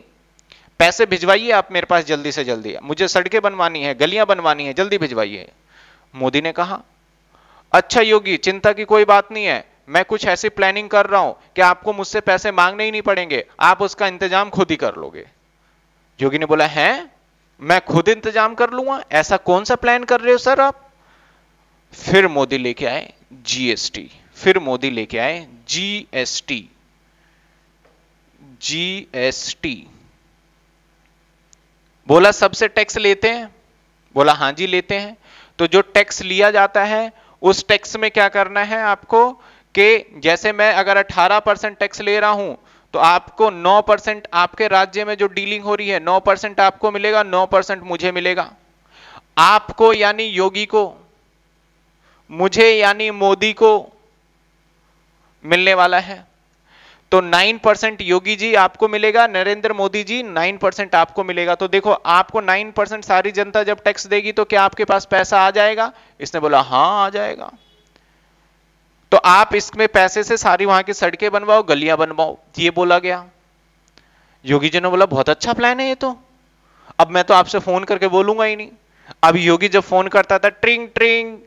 [SPEAKER 1] पैसे भिजवाइए आप मेरे पास जल्दी से जल्दी मुझे सड़कें बनवानी है गलियां बनवानी है जल्दी भिजवाइए मोदी ने कहा अच्छा योगी चिंता की कोई बात नहीं है मैं कुछ ऐसी प्लानिंग कर रहा हूं कि आपको मुझसे पैसे मांगने ही नहीं पड़ेंगे आप उसका इंतजाम खुद ही कर लोगे योगी ने बोला हैं मैं खुद इंतजाम कर लूंगा ऐसा कौन सा प्लान कर रहे हो सर आप फिर मोदी लेके आए जीएसटी फिर मोदी लेके आए जीएसटी जीएसटी बोला सबसे टैक्स लेते हैं बोला हां जी लेते हैं तो जो टैक्स लिया जाता है उस टैक्स में क्या करना है आपको कि जैसे मैं अगर 18 परसेंट टैक्स ले रहा हूं तो आपको 9 परसेंट आपके राज्य में जो डीलिंग हो रही है 9 परसेंट आपको मिलेगा 9 परसेंट मुझे मिलेगा आपको यानी योगी को मुझे यानी मोदी को मिलने वाला है तो 9 परसेंट योगी जी आपको मिलेगा नरेंद्र मोदी जी 9 परसेंट आपको मिलेगा तो देखो आपको 9 परसेंट सारी जनता जब टैक्स देगी तो क्या आपके पास पैसा आ जाएगा इसने बोला हाँ आ जाएगा तो आप इसमें पैसे से सारी वहां की सड़कें बनवाओ गलियां बनवाओ ये बोला गया योगी जी ने बोला बहुत अच्छा प्लान है ये तो अब मैं तो आपसे फोन करके बोलूंगा ही नहीं अब योगी जब फोन करता था ट्रिंग ट्रिंग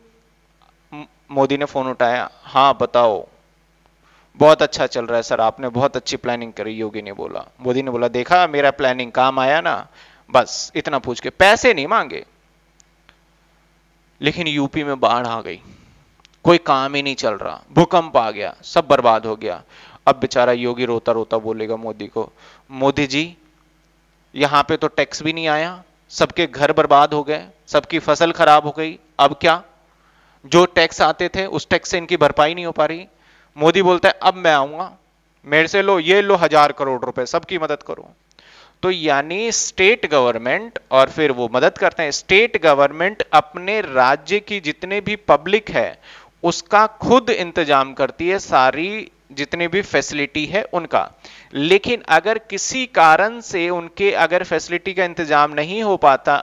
[SPEAKER 1] मोदी ने फोन उठाया हाँ बताओ बहुत अच्छा चल रहा है सर आपने बहुत अच्छी प्लानिंग करी योगी ने बोला मोदी ने बोला देखा मेरा प्लानिंग काम आया ना बस इतना पूछ के पैसे नहीं मांगे लेकिन यूपी में बाढ़ आ गई कोई काम ही नहीं चल रहा भूकंप आ गया सब बर्बाद हो गया अब बेचारा योगी रोता रोता बोलेगा मोदी को मोदी जी यहां पे तो टैक्स भी नहीं आया सबके घर बर्बाद हो गए सबकी फसल खराब हो गई अब क्या जो टैक्स आते थे उस टैक्स से इनकी भरपाई नहीं हो पा रही मोदी बोलता है अब मैं आऊंगा मेरे से लो ये लो हजार करोड़ रुपए सबकी मदद करो तो यानी स्टेट गवर्नमेंट और फिर वो मदद करते हैं स्टेट गवर्नमेंट अपने राज्य की जितने भी पब्लिक है उसका खुद इंतजाम करती है सारी जितनी भी फैसिलिटी है उनका लेकिन अगर किसी कारण से उनके अगर फैसिलिटी का इंतजाम नहीं हो पाता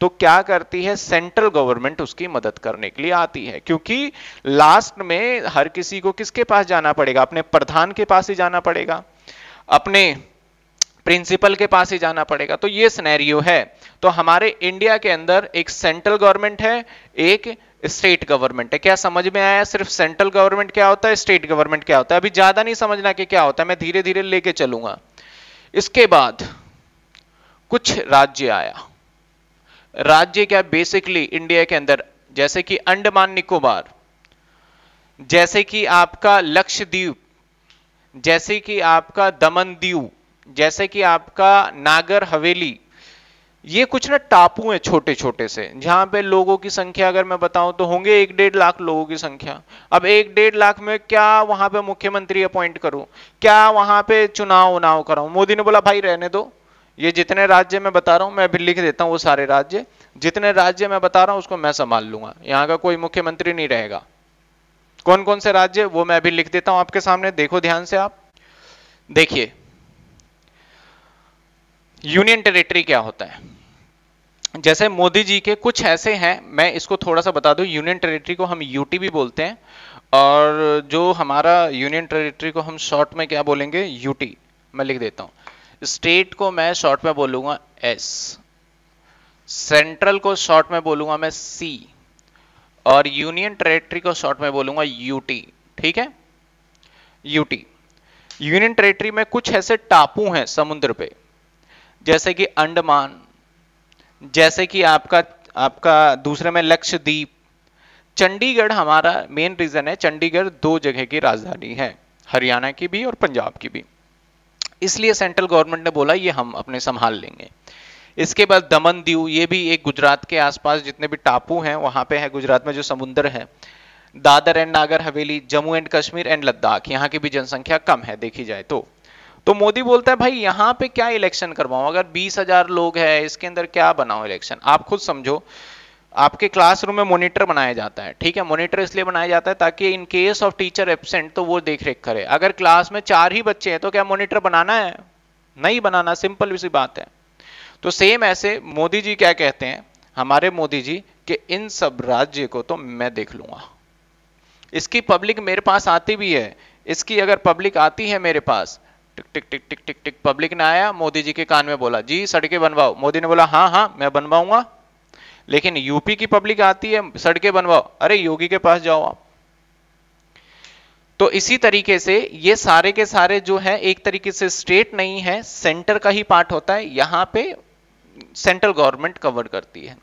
[SPEAKER 1] तो क्या करती है सेंट्रल गवर्नमेंट उसकी मदद करने के लिए आती है क्योंकि लास्ट में हर किसी को किसके पास जाना पड़ेगा अपने प्रधान के पास ही जाना पड़ेगा अपने प्रिंसिपल के पास ही जाना पड़ेगा तो ये स्नैरियो है तो हमारे इंडिया के अंदर एक सेंट्रल गवर्नमेंट है एक स्टेट गवर्नमेंट है क्या समझ में आया सिर्फ सेंट्रल गवर्नमेंट क्या होता है स्टेट गवर्नमेंट क्या होता है अभी ज्यादा नहीं समझना कि क्या होता है मैं धीरे धीरे लेके चलूंगा इसके बाद कुछ राज्य आया राज्य क्या बेसिकली इंडिया के अंदर जैसे कि अंडमान निकोबार जैसे कि आपका लक्षद्वीप जैसे कि आपका दमन दीव जैसे कि आपका नागर हवेली ये कुछ ना टापू हैं छोटे छोटे से जहां पे लोगों की संख्या अगर मैं बताऊं तो होंगे एक डेढ़ लाख लोगों की संख्या अब एक डेढ़ लाख में क्या वहां पे मुख्यमंत्री अपॉइंट करूं क्या वहां पे चुनाव उनाव कराऊं मोदी ने बोला भाई रहने दो ये जितने राज्य मैं बता रहा हूं मैं अभी लिख देता हूं वो सारे राज्य जितने राज्य मैं बता रहा हूं उसको मैं संभाल लूंगा यहाँ का कोई मुख्यमंत्री नहीं रहेगा कौन कौन से राज्य वो मैं अभी लिख देता हूं आपके सामने देखो ध्यान से आप देखिए यूनियन टेरिटरी क्या होता है जैसे मोदी जी के कुछ ऐसे हैं मैं इसको थोड़ा सा बता दूं यूनियन टेरिटरी को हम यूटी भी बोलते हैं और जो हमारा यूनियन टेरिटरी को हम शॉर्ट में क्या बोलेंगे यूटी मैं लिख देता हूं स्टेट को मैं शॉर्ट में बोलूंगा एस सेंट्रल को शॉर्ट में बोलूंगा मैं सी और यूनियन टेरिटरी को शॉर्ट में बोलूंगा यूटी ठीक है यूटी यूनियन टेरिटरी में कुछ ऐसे टापू हैं समुद्र पे जैसे कि अंडमान जैसे कि आपका आपका दूसरे में लक्षद्वीप चंडीगढ़ हमारा मेन रीजन है चंडीगढ़ दो जगह की राजधानी है हरियाणा की भी और पंजाब की भी इसलिए सेंट्रल गवर्नमेंट ने बोला ये हम अपने संभाल लेंगे इसके बाद दमन दीव ये भी एक गुजरात के आसपास जितने भी टापू हैं वहां पे है गुजरात में जो समुद्र है Dadar and Nagar Haveli Jammu and Kashmir and Ladakh यहाँ की भी जनसंख्या कम है देखी जाए तो तो मोदी बोलता है भाई यहाँ पे क्या इलेक्शन करवाऊं अगर बीस हजार लोग है इसके अंदर क्या बनाओ इलेक्शन आप खुद समझो आपके क्लासरूम में मॉनिटर बनाया जाता है ठीक है मॉनिटर इसलिए बनाया जाता है ताकि in case of teacher absent तो वो देख रेख करे अगर क्लास में चार ही बच्चे हैं तो क्या मॉनिटर बनाना है नहीं बनाना सिंपल सी बात है तो सेम ऐसे मोदी जी क्या कहते हैं हमारे मोदी जी कि इन सब राज्य को तो मैं देख लूंगा इसकी पब्लिक मेरे पास आती भी है इसकी अगर पब्लिक आती है मेरे पास टिक टिक टिक टिक टिक टिक पब्लिक ने आया मोदी जी के कान में बोला जी सड़कें बनवाओ मोदी ने बोला हाँ हाँ मैं बनवाऊंगा लेकिन यूपी की पब्लिक आती है सड़कें बनवाओ अरे योगी के पास जाओ आप तो इसी तरीके से ये सारे के सारे जो है एक तरीके से स्टेट नहीं है सेंटर का ही पार्ट होता है यहां पे सेंट्रल गवर्नमेंट कवर करती है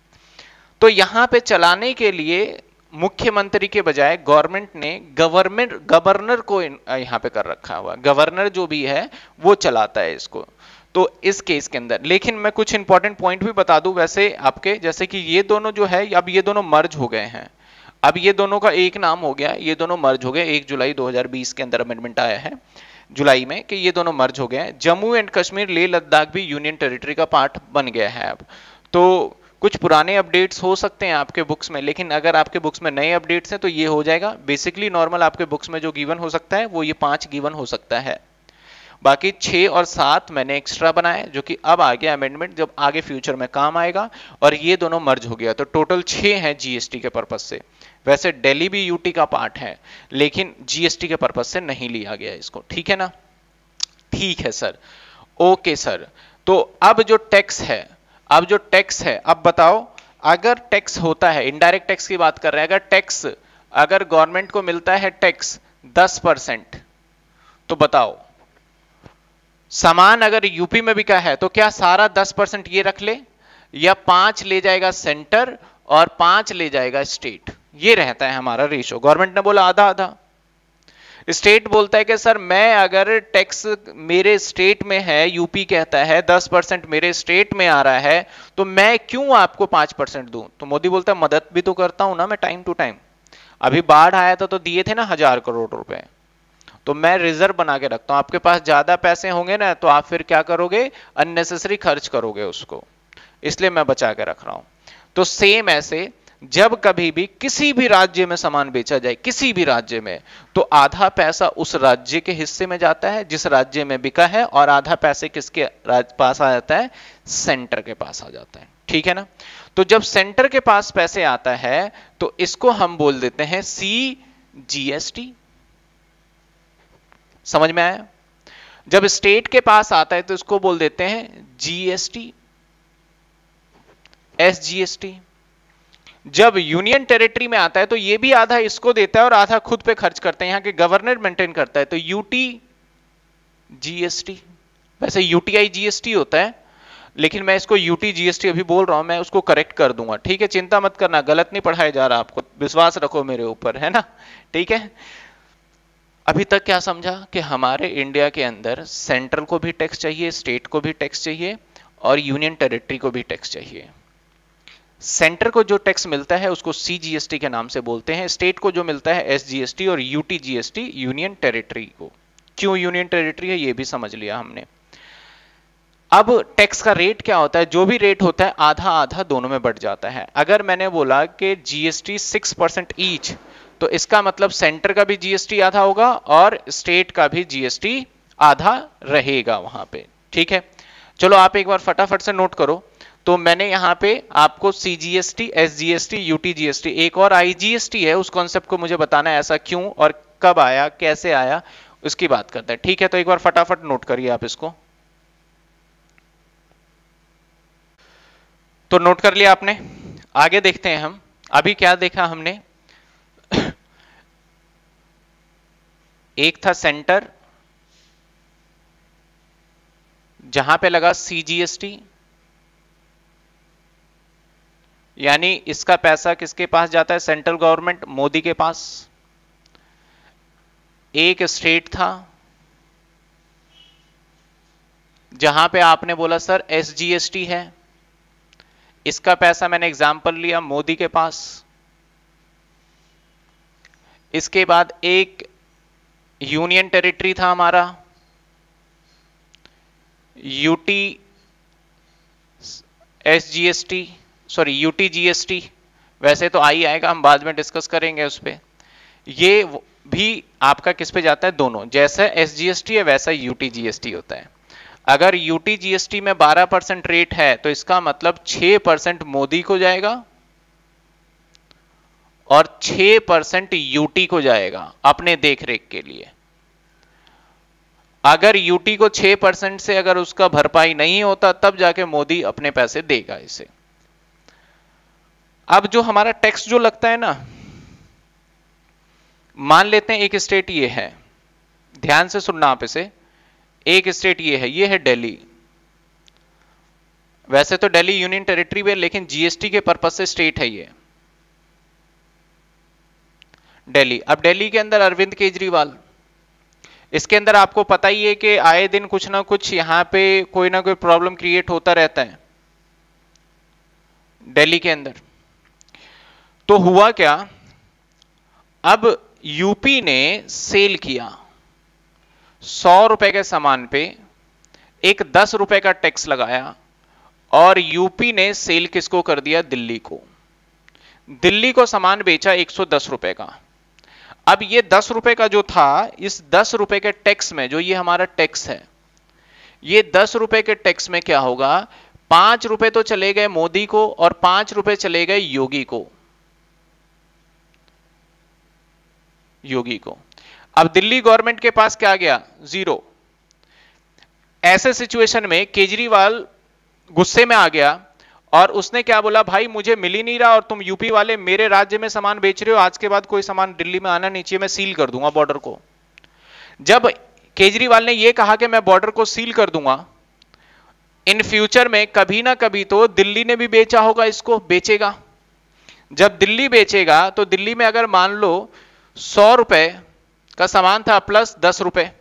[SPEAKER 1] तो यहां पे चलाने के लिए मुख्यमंत्री के बजाय गवर्नमेंट ने गवर्नमेंट गवर्नर को यहाँ पे कर रखा हुआ गवर्नर जो भी है वो चलाता है इसको तो इस केस के अंदर लेकिन मैं कुछ इंपॉर्टेंट पॉइंट भी बता दूं वैसे आपके जैसे कि ये दोनों जो है अब ये दोनों मर्ज हो गए हैं अब ये दोनों का एक नाम हो गया ये दोनों मर्ज हो गए एक जुलाई 2020 के अंदर अमेंडमेंट आया है जुलाई में कि ये दोनों मर्ज हो गए जम्मू एंड कश्मीर ले लद्दाख भी यूनियन टेरिटरी का पार्ट बन गया है अब तो कुछ पुराने अपडेट्स हो सकते हैं आपके बुक्स में लेकिन अगर आपके बुक्स में नए अपडेट्स हैं तो ये हो जाएगा बेसिकली नॉर्मल आपके बुक्स में जो गिवन हो सकता है वो ये पांच गिवन हो सकता है बाकी छः और सात मैंने एक्स्ट्रा बनाए जो कि अब आ गया अमेंडमेंट जब आगे फ्यूचर में काम आएगा और ये दोनों मर्ज हो गया तो टोटल छः हैं जीएसटी के पर्पज से वैसे डेली भी यूटी का पार्ट है लेकिन जीएसटी के पर्पज से नहीं लिया गया इसको ठीक है ना ठीक है सर ओके सर तो अब जो टैक्स है अब जो टैक्स है अब बताओ अगर टैक्स होता है इनडायरेक्ट टैक्स की बात कर रहे हैं अगर टैक्स अगर गवर्नमेंट को मिलता है टैक्स दस परसेंट तो बताओ सामान अगर यूपी में बिका है तो क्या सारा दस परसेंट ये रख ले या पांच ले जाएगा सेंटर और पांच ले जाएगा स्टेट ये रहता है हमारा रेशो गवर्नमेंट ने बोला आधा आधा स्टेट बोलता है कि सर मैं अगर टैक्स मेरे स्टेट में है यूपी कहता है दस परसेंट मेरे स्टेट में आ रहा है तो मैं क्यों आपको पांच परसेंट दू तो मोदी बोलता है मदद भी तो करता हूं ना मैं टाइम टू टाइम अभी बाढ़ आया था तो दिए थे ना हजार करोड़ रुपए तो मैं रिजर्व बना के रखता हूं आपके पास ज्यादा पैसे होंगे ना तो आप फिर क्या करोगे अननेसेसरी खर्च करोगे उसको इसलिए मैं बचा के रख रहा हूं तो सेम ऐसे जब कभी भी किसी भी राज्य में सामान बेचा जाए किसी भी राज्य में तो आधा पैसा उस राज्य के हिस्से में जाता है जिस राज्य में बिका है और आधा पैसे किसके पास आ जाता है सेंटर के पास आ जाता है ठीक है ना तो जब सेंटर के पास पैसे आता है तो इसको हम बोल देते हैं सी जीएसटी समझ में आया जब स्टेट के पास आता है तो इसको बोल देते हैं GST S G S T जब यूनियन टेरिटरी में आता है तो ये भी आधा इसको देता है और आधा खुद पे खर्च करते हैं यहाँ के गवर्नर मेंटेन करता है तो यूटी जीएसटी वैसे यूटीआई जीएसटी होता है लेकिन मैं इसको यूटी जीएसटी अभी बोल रहा हूं मैं उसको करेक्ट कर दूंगा ठीक है चिंता मत करना गलत नहीं पढ़ाया जा रहा आपको विश्वास रखो मेरे ऊपर है ना ठीक है अभी तक क्या समझा कि हमारे इंडिया के अंदर सेंट्रल को भी टैक्स चाहिए स्टेट को भी टैक्स चाहिए और यूनियन टेरिटरी को भी टैक्स चाहिए सेंटर को जो टैक्स मिलता है उसको सीजीएसटी के नाम से बोलते हैं स्टेट को जो मिलता है एसजीएसटी और यूटीजीएसटी यूनियन टेरिटरी को क्यों यूनियन टेरिटरी है ये भी समझ लिया हमने अब टैक्स का रेट क्या होता है जो भी रेट होता है आधा आधा दोनों में बढ़ जाता है अगर मैंने बोला कि जीएसटी सिक्स परसेंट ईच तो इसका मतलब सेंटर का भी जीएसटी आधा होगा और स्टेट का भी जीएसटी आधा रहेगा वहां पे ठीक है चलो आप एक बार फटाफट से नोट करो तो मैंने यहां पे आपको C G S T S G S T एक और आई जी एस टी है उस कॉन्सेप्ट को मुझे बताना है ऐसा क्यों और कब आया कैसे आया उसकी बात करते हैं ठीक है तो एक बार फटाफट नोट करिए आप इसको तो नोट कर लिया आपने आगे देखते हैं हम अभी क्या देखा हमने एक था सेंटर जहां पे लगा सीजीएसटी यानी इसका पैसा किसके पास जाता है सेंट्रल गवर्नमेंट मोदी के पास एक स्टेट था जहां पे आपने बोला सर एसजीएसटी है इसका पैसा मैंने एग्जाम्पल लिया मोदी के पास इसके बाद एक यूनियन टेरिटरी था हमारा UT SGST sorry UT GST वैसे तो आई आएगा हम बाद में डिस्कस करेंगे उस पर ये भी आपका किस पे जाता है दोनों जैसा एस है वैसा यू टी होता है अगर यू टी में 12 परसेंट रेट है तो इसका मतलब 6 परसेंट मोदी को जाएगा और 6 परसेंट यूटी को जाएगा अपने देखरेख के लिए अगर यूटी को 6 परसेंट से अगर उसका भरपाई नहीं होता तब जाके मोदी अपने पैसे देगा इसे अब जो हमारा टैक्स जो लगता है ना मान लेते हैं एक स्टेट ये है ध्यान से सुनना आप इसे एक स्टेट ये है ये है दिल्ली वैसे तो दिल्ली यूनियन टेरिटरी में लेकिन जीएसटी के पर्पज से स्टेट है ये दिल्ली अब दिल्ली के अंदर अरविंद केजरीवाल इसके अंदर आपको पता ही है कि आए दिन कुछ ना कुछ यहां पे कोई ना कोई प्रॉब्लम क्रिएट होता रहता है दिल्ली के अंदर तो हुआ क्या अब यूपी ने सेल किया सौ रुपए के सामान पे एक दस रुपए का टैक्स लगाया और यूपी ने सेल किसको कर दिया दिल्ली को दिल्ली को सामान बेचा एक सौ दस रुपए का अब ये दस रुपए का जो था इस दस रुपए के टैक्स में जो ये हमारा टैक्स है ये दस रुपए के टैक्स में क्या होगा पांच रुपए तो चले गए मोदी को और पांच रुपए चले गए योगी को योगी को अब दिल्ली गवर्नमेंट के पास क्या गया जीरो ऐसे सिचुएशन में केजरीवाल गुस्से में आ गया और उसने क्या बोला भाई मुझे मिल ही नहीं रहा और तुम यूपी वाले मेरे राज्य में सामान बेच रहे हो आज के बाद कोई सामान दिल्ली में आना नहीं चाहिए मैं सील कर दूंगा बॉर्डर को जब केजरीवाल ने यह कहा कि मैं बॉर्डर को सील कर दूंगा इन फ्यूचर में कभी ना कभी तो दिल्ली ने भी बेचा होगा इसको बेचेगा जब दिल्ली बेचेगा तो दिल्ली में अगर मान लो सौ रुपए का सामान था प्लस दस रुपए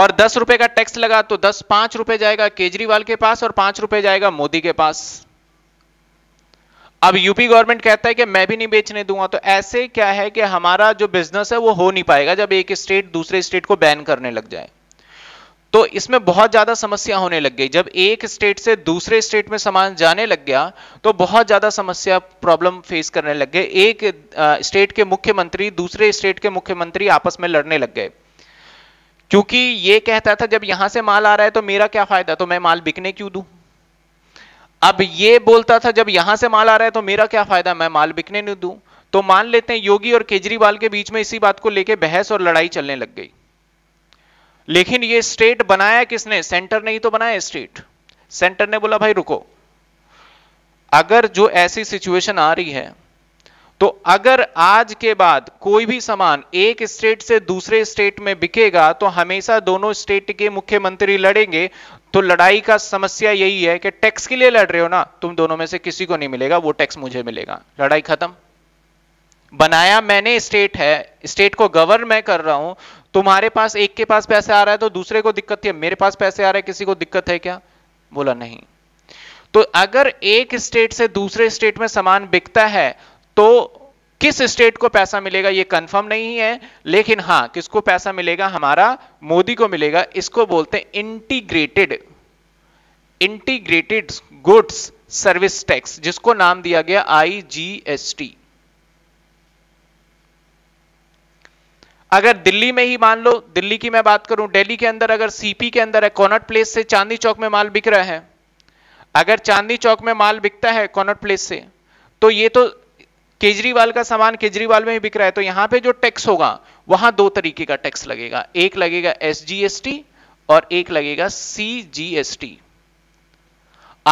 [SPEAKER 1] और दस रुपए का टैक्स लगा तो दस पांच रुपए जाएगा केजरीवाल के पास और पांच रुपए जाएगा मोदी के पास अब यूपी गवर्नमेंट कहता है कि मैं भी नहीं बेचने दूंगा तो ऐसे क्या है कि हमारा जो बिजनेस है वो हो नहीं पाएगा जब एक स्टेट दूसरे स्टेट को बैन करने लग जाए तो इसमें बहुत ज्यादा समस्या होने लग गई जब एक स्टेट से दूसरे स्टेट में सामान जाने लग गया तो बहुत ज्यादा समस्या प्रॉब्लम फेस करने लग गए एक स्टेट के मुख्यमंत्री दूसरे स्टेट के मुख्यमंत्री आपस में लड़ने लग गए क्योंकि ये कहता था जब यहां से माल आ रहा है तो मेरा क्या फायदा तो मैं माल बिकने क्यों दू अब ये बोलता था जब यहां से माल आ रहा है तो मेरा क्या फायदा मैं माल बिकने नहीं दू तो मान लेते हैं योगी और केजरीवाल के बीच में इसी बात को लेकर बहस और लड़ाई चलने लग गई लेकिन ये स्टेट बनाया किसने सेंटर ने ही तो बनाया स्टेट सेंटर ने बोला भाई रुको अगर जो ऐसी सिचुएशन आ रही है तो अगर आज के बाद कोई भी सामान एक स्टेट से दूसरे स्टेट में बिकेगा तो हमेशा दोनों स्टेट के मुख्यमंत्री लड़ेंगे तो लड़ाई का समस्या यही है कि टैक्स के लिए लड़ रहे हो ना तुम दोनों में से किसी को नहीं मिलेगा वो टैक्स मुझे मिलेगा लड़ाई खत्म बनाया मैंने स्टेट है स्टेट को गवर्न मैं कर रहा हूं तुम्हारे पास एक के पास पैसे आ रहा है तो दूसरे को दिक्कत है मेरे पास पैसे आ रहे हैं किसी को दिक्कत है क्या बोला नहीं तो अगर एक स्टेट से दूसरे स्टेट में सामान बिकता है तो किस स्टेट को पैसा मिलेगा ये कंफर्म नहीं है लेकिन हां किसको पैसा मिलेगा हमारा मोदी को मिलेगा इसको बोलते हैं integrated integrated goods service tax जिसको नाम दिया गया आई जी एस टी अगर दिल्ली में ही मान लो दिल्ली की मैं बात करूं दिल्ली के अंदर अगर सीपी के अंदर है कॉनट प्लेस से चांदनी चौक में माल बिक रहा है अगर चांदनी चौक में माल बिकता है कॉनट प्लेस से तो ये तो केजरीवाल का सामान केजरीवाल में ही बिक रहा है तो यहां पे जो टैक्स होगा वहां दो तरीके का टैक्स लगेगा एक लगेगा एसजीएसटी और एक लगेगा सीजीएसटी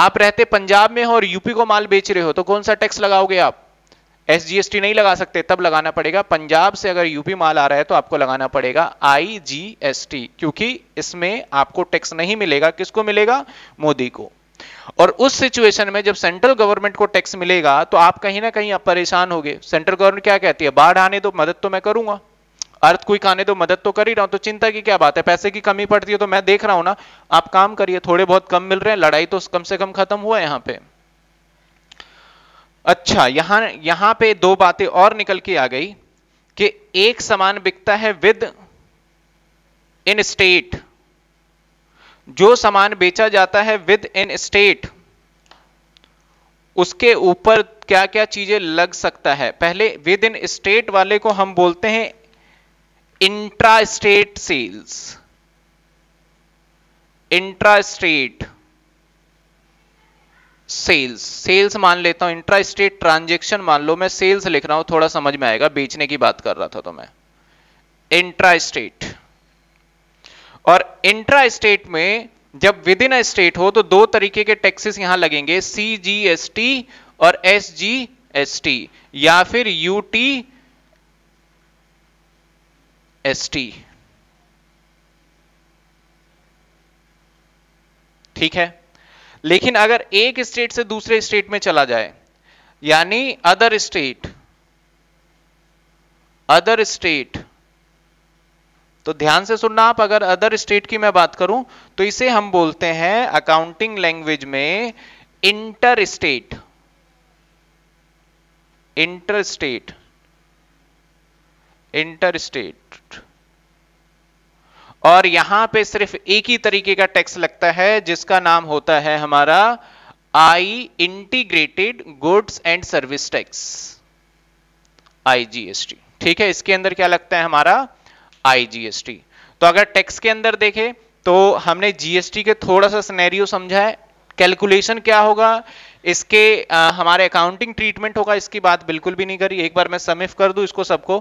[SPEAKER 1] आप रहते पंजाब में हो और यूपी को माल बेच रहे हो तो कौन सा टैक्स लगाओगे आप एस जी नहीं लगा सकते तब लगाना पड़ेगा पंजाब से अगर यूपी माल आ रहा है तो आपको लगाना पड़ेगा आई जी एस टी क्योंकि इसमें आपको टैक्स नहीं मिलेगा किसको मिलेगा मोदी को और उस सिचुएशन में जब सेंट्रल गवर्नमेंट को टैक्स मिलेगा तो आप कहीं ना कहीं आप परेशान हो गए सेंट्रल गवर्नमेंट क्या कहती है बाढ़ आने दो मदद तो मैं करूंगा अर्थ कोई खाने दो मदद तो कर ही रहा हूं तो चिंता की क्या बात है पैसे की कमी पड़ती है तो मैं देख रहा हूं ना आप काम करिए थोड़े बहुत कम मिल रहे हैं लड़ाई तो कम से कम खत्म हुआ है यहाँ पे अच्छा यहां यहां पे दो बातें और निकल के आ गई कि एक सामान बिकता है विद इन स्टेट जो सामान बेचा जाता है विद इन स्टेट उसके ऊपर क्या क्या चीजें लग सकता है पहले विद इन स्टेट वाले को हम बोलते हैं intra state sales intra state sales sales मान लेता हूं इंट्रा स्टेट ट्रांजेक्शन मान लो मैं सेल्स लिख रहा हूं थोड़ा समझ में आएगा बेचने की बात कर रहा था तो मैं इंट्रा स्टेट और इंट्रा स्टेट में जब विद इन स्टेट हो तो दो तरीके के टैक्सेस यहां लगेंगे सी जी एस टी और एस जी एस टी या फिर यू टी एस टी ठीक है लेकिन अगर एक स्टेट से दूसरे स्टेट में चला जाए यानी अदर स्टेट अदर स्टेट तो ध्यान से सुनना आप अगर अदर स्टेट की मैं बात करूं तो इसे हम बोलते हैं अकाउंटिंग लैंग्वेज में inter state inter state inter state और यहां पे सिर्फ एक ही तरीके का टैक्स लगता है जिसका नाम होता है हमारा I integrated goods and service tax IGST ठीक है इसके अंदर क्या लगता है हमारा आईजीएसटी तो अगर टैक्स के अंदर देखें तो हमने जीएसटी के थोड़ा सा स्नेरियो समझा है कैलकुलेशन क्या होगा इसके आ, हमारे अकाउंटिंग ट्रीटमेंट होगा इसकी बात बिल्कुल भी नहीं करी एक बार मैं समिफ कर दूं इसको सबको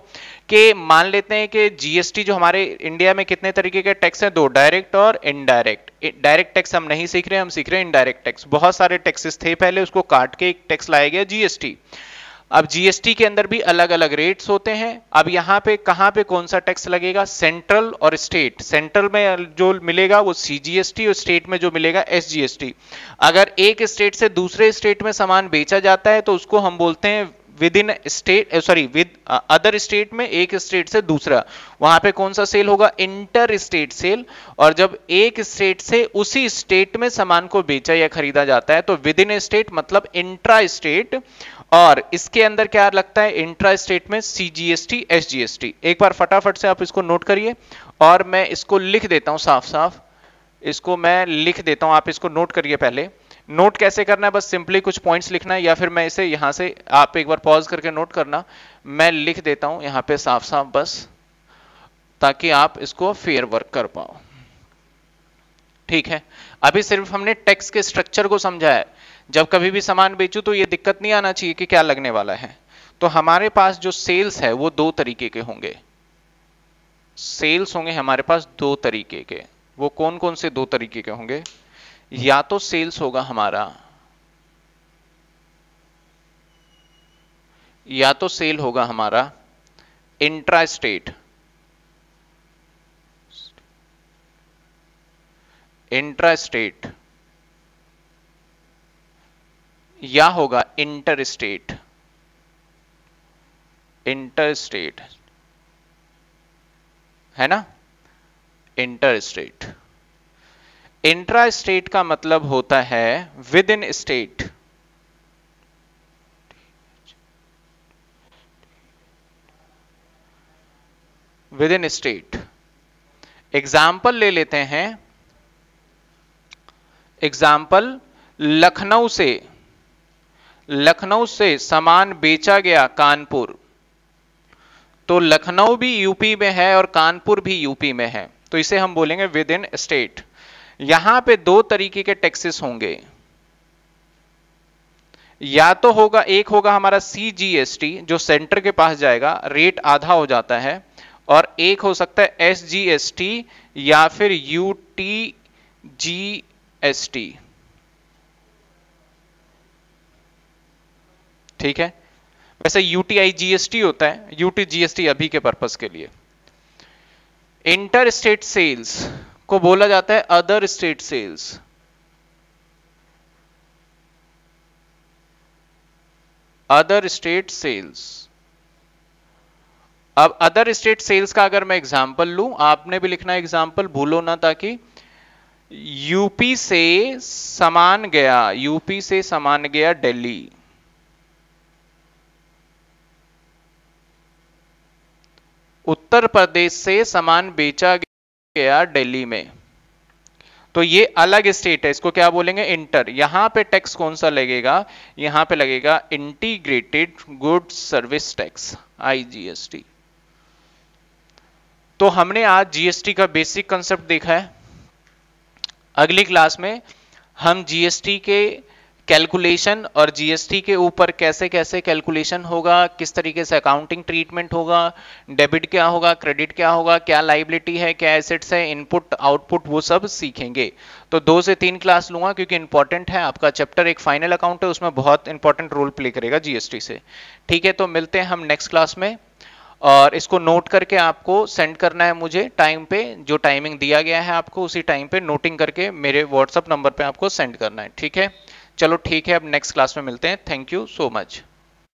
[SPEAKER 1] कि मान लेते हैं कि जीएसटी जो हमारे इंडिया में कितने तरीके के टैक्स हैं दो डायरेक्ट और इनडायरेक्ट डायरेक्ट टैक्स हम नहीं सीख रहे हम सीख रहे हैं इनडायरेक्ट टैक्स बहुत सारे टैक्सेस थे पहले उसको काट के एक टैक्स लाया गया जीएसटी अब जीएसटी के अंदर भी अलग अलग रेट्स होते हैं अब यहाँ पे कहाँ पे कौन सा टैक्स लगेगा सेंट्रल और स्टेट सेंट्रल में जो मिलेगा वो सीजीएसटी और स्टेट में जो मिलेगा एसजीएसटी अगर एक स्टेट से दूसरे स्टेट में सामान बेचा जाता है तो उसको हम बोलते हैं within state sorry with other state में एक स्टेट से दूसरा वहां पे कौन सा सेल होगा इंटर स्टेट सेल और जब एक स्टेट से उसी स्टेट में सामान को बेचा या खरीदा जाता है तो विद इन स्टेट मतलब इंट्रा स्टेट और इसके अंदर क्या लगता है इंट्रा स्टेट में सीजीएसटी एसजीएसटी एक बार फटाफट से आप इसको नोट करिए और मैं इसको लिख देता हूं साफ साफ इसको मैं लिख देता हूं आप इसको नोट करिए पहले नोट कैसे करना है बस सिंपली कुछ पॉइंट्स लिखना है या फिर मैं इसे यहां से आप एक बार पॉज करके नोट करना मैं लिख देता हूं यहां पे साफ साफ बस ताकि आप इसको फेयर वर्क कर पाओ ठीक है अभी सिर्फ हमने टैक्स के स्ट्रक्चर को समझा है जब कभी भी सामान बेचू तो ये दिक्कत नहीं आना चाहिए कि क्या लगने वाला है तो हमारे पास जो सेल्स है वो दो तरीके के होंगे सेल्स होंगे हमारे पास दो तरीके के वो कौन कौन से दो तरीके के होंगे या तो सेल्स होगा हमारा या तो सेल होगा हमारा इंट्रा स्टेट इंट्रा स्टेट या होगा इंटर स्टेट इंटर स्टेट है ना इंटर स्टेट इंट्रा स्टेट का मतलब होता है within state within state example ले लेते हैं एग्जाम्पल लखनऊ से लखनऊ से सामान बेचा गया कानपुर तो लखनऊ भी यूपी में है और कानपुर भी यूपी में है तो इसे हम बोलेंगे विद इन स्टेट यहां पे दो तरीके के टैक्सेस होंगे या तो होगा एक होगा हमारा सीजीएसटी जो सेंटर के पास जाएगा रेट आधा हो जाता है और एक हो सकता है एसजीएसटी या फिर यूटीजी जी एस टी ठीक है वैसे यूटीआई जीएसटी होता है यूटी जीएसटी अभी के पर्पज के लिए इंटर स्टेट सेल्स को बोला जाता है other state sales other state sales अब अदर स्टेट सेल्स का अगर मैं एग्जाम्पल लू आपने भी लिखना एग्जाम्पल भूलो ना ताकि यूपी से समान गया यूपी से समान गया दिल्ली उत्तर प्रदेश से समान बेचा गया दिल्ली में तो ये अलग स्टेट है इसको क्या बोलेंगे इंटर यहां पे टैक्स कौन सा लगेगा यहां पे लगेगा integrated good service tax IGST तो हमने आज जीएसटी का बेसिक कंसेप्ट देखा है अगली क्लास में हम जीएसटी के कैलकुलेशन और जीएसटी के ऊपर कैसे कैसे कैलकुलेशन होगा किस तरीके से अकाउंटिंग ट्रीटमेंट होगा डेबिट क्या होगा क्रेडिट क्या होगा क्या लाइबिलिटी है क्या एसेट्स है इनपुट आउटपुट वो सब सीखेंगे तो दो से तीन क्लास लूंगा क्योंकि इंपॉर्टेंट है आपका चैप्टर एक फाइनल अकाउंट है उसमें बहुत इंपॉर्टेंट रोल प्ले करेगा जीएसटी से ठीक है तो मिलते हैं हम नेक्स्ट क्लास में और इसको नोट करके आपको सेंड करना है मुझे टाइम पे जो टाइमिंग दिया गया है आपको उसी टाइम पे नोटिंग करके मेरे व्हाट्सअप नंबर पे आपको सेंड करना है ठीक है चलो ठीक है अब नेक्स्ट क्लास में मिलते हैं थैंक यू सो मच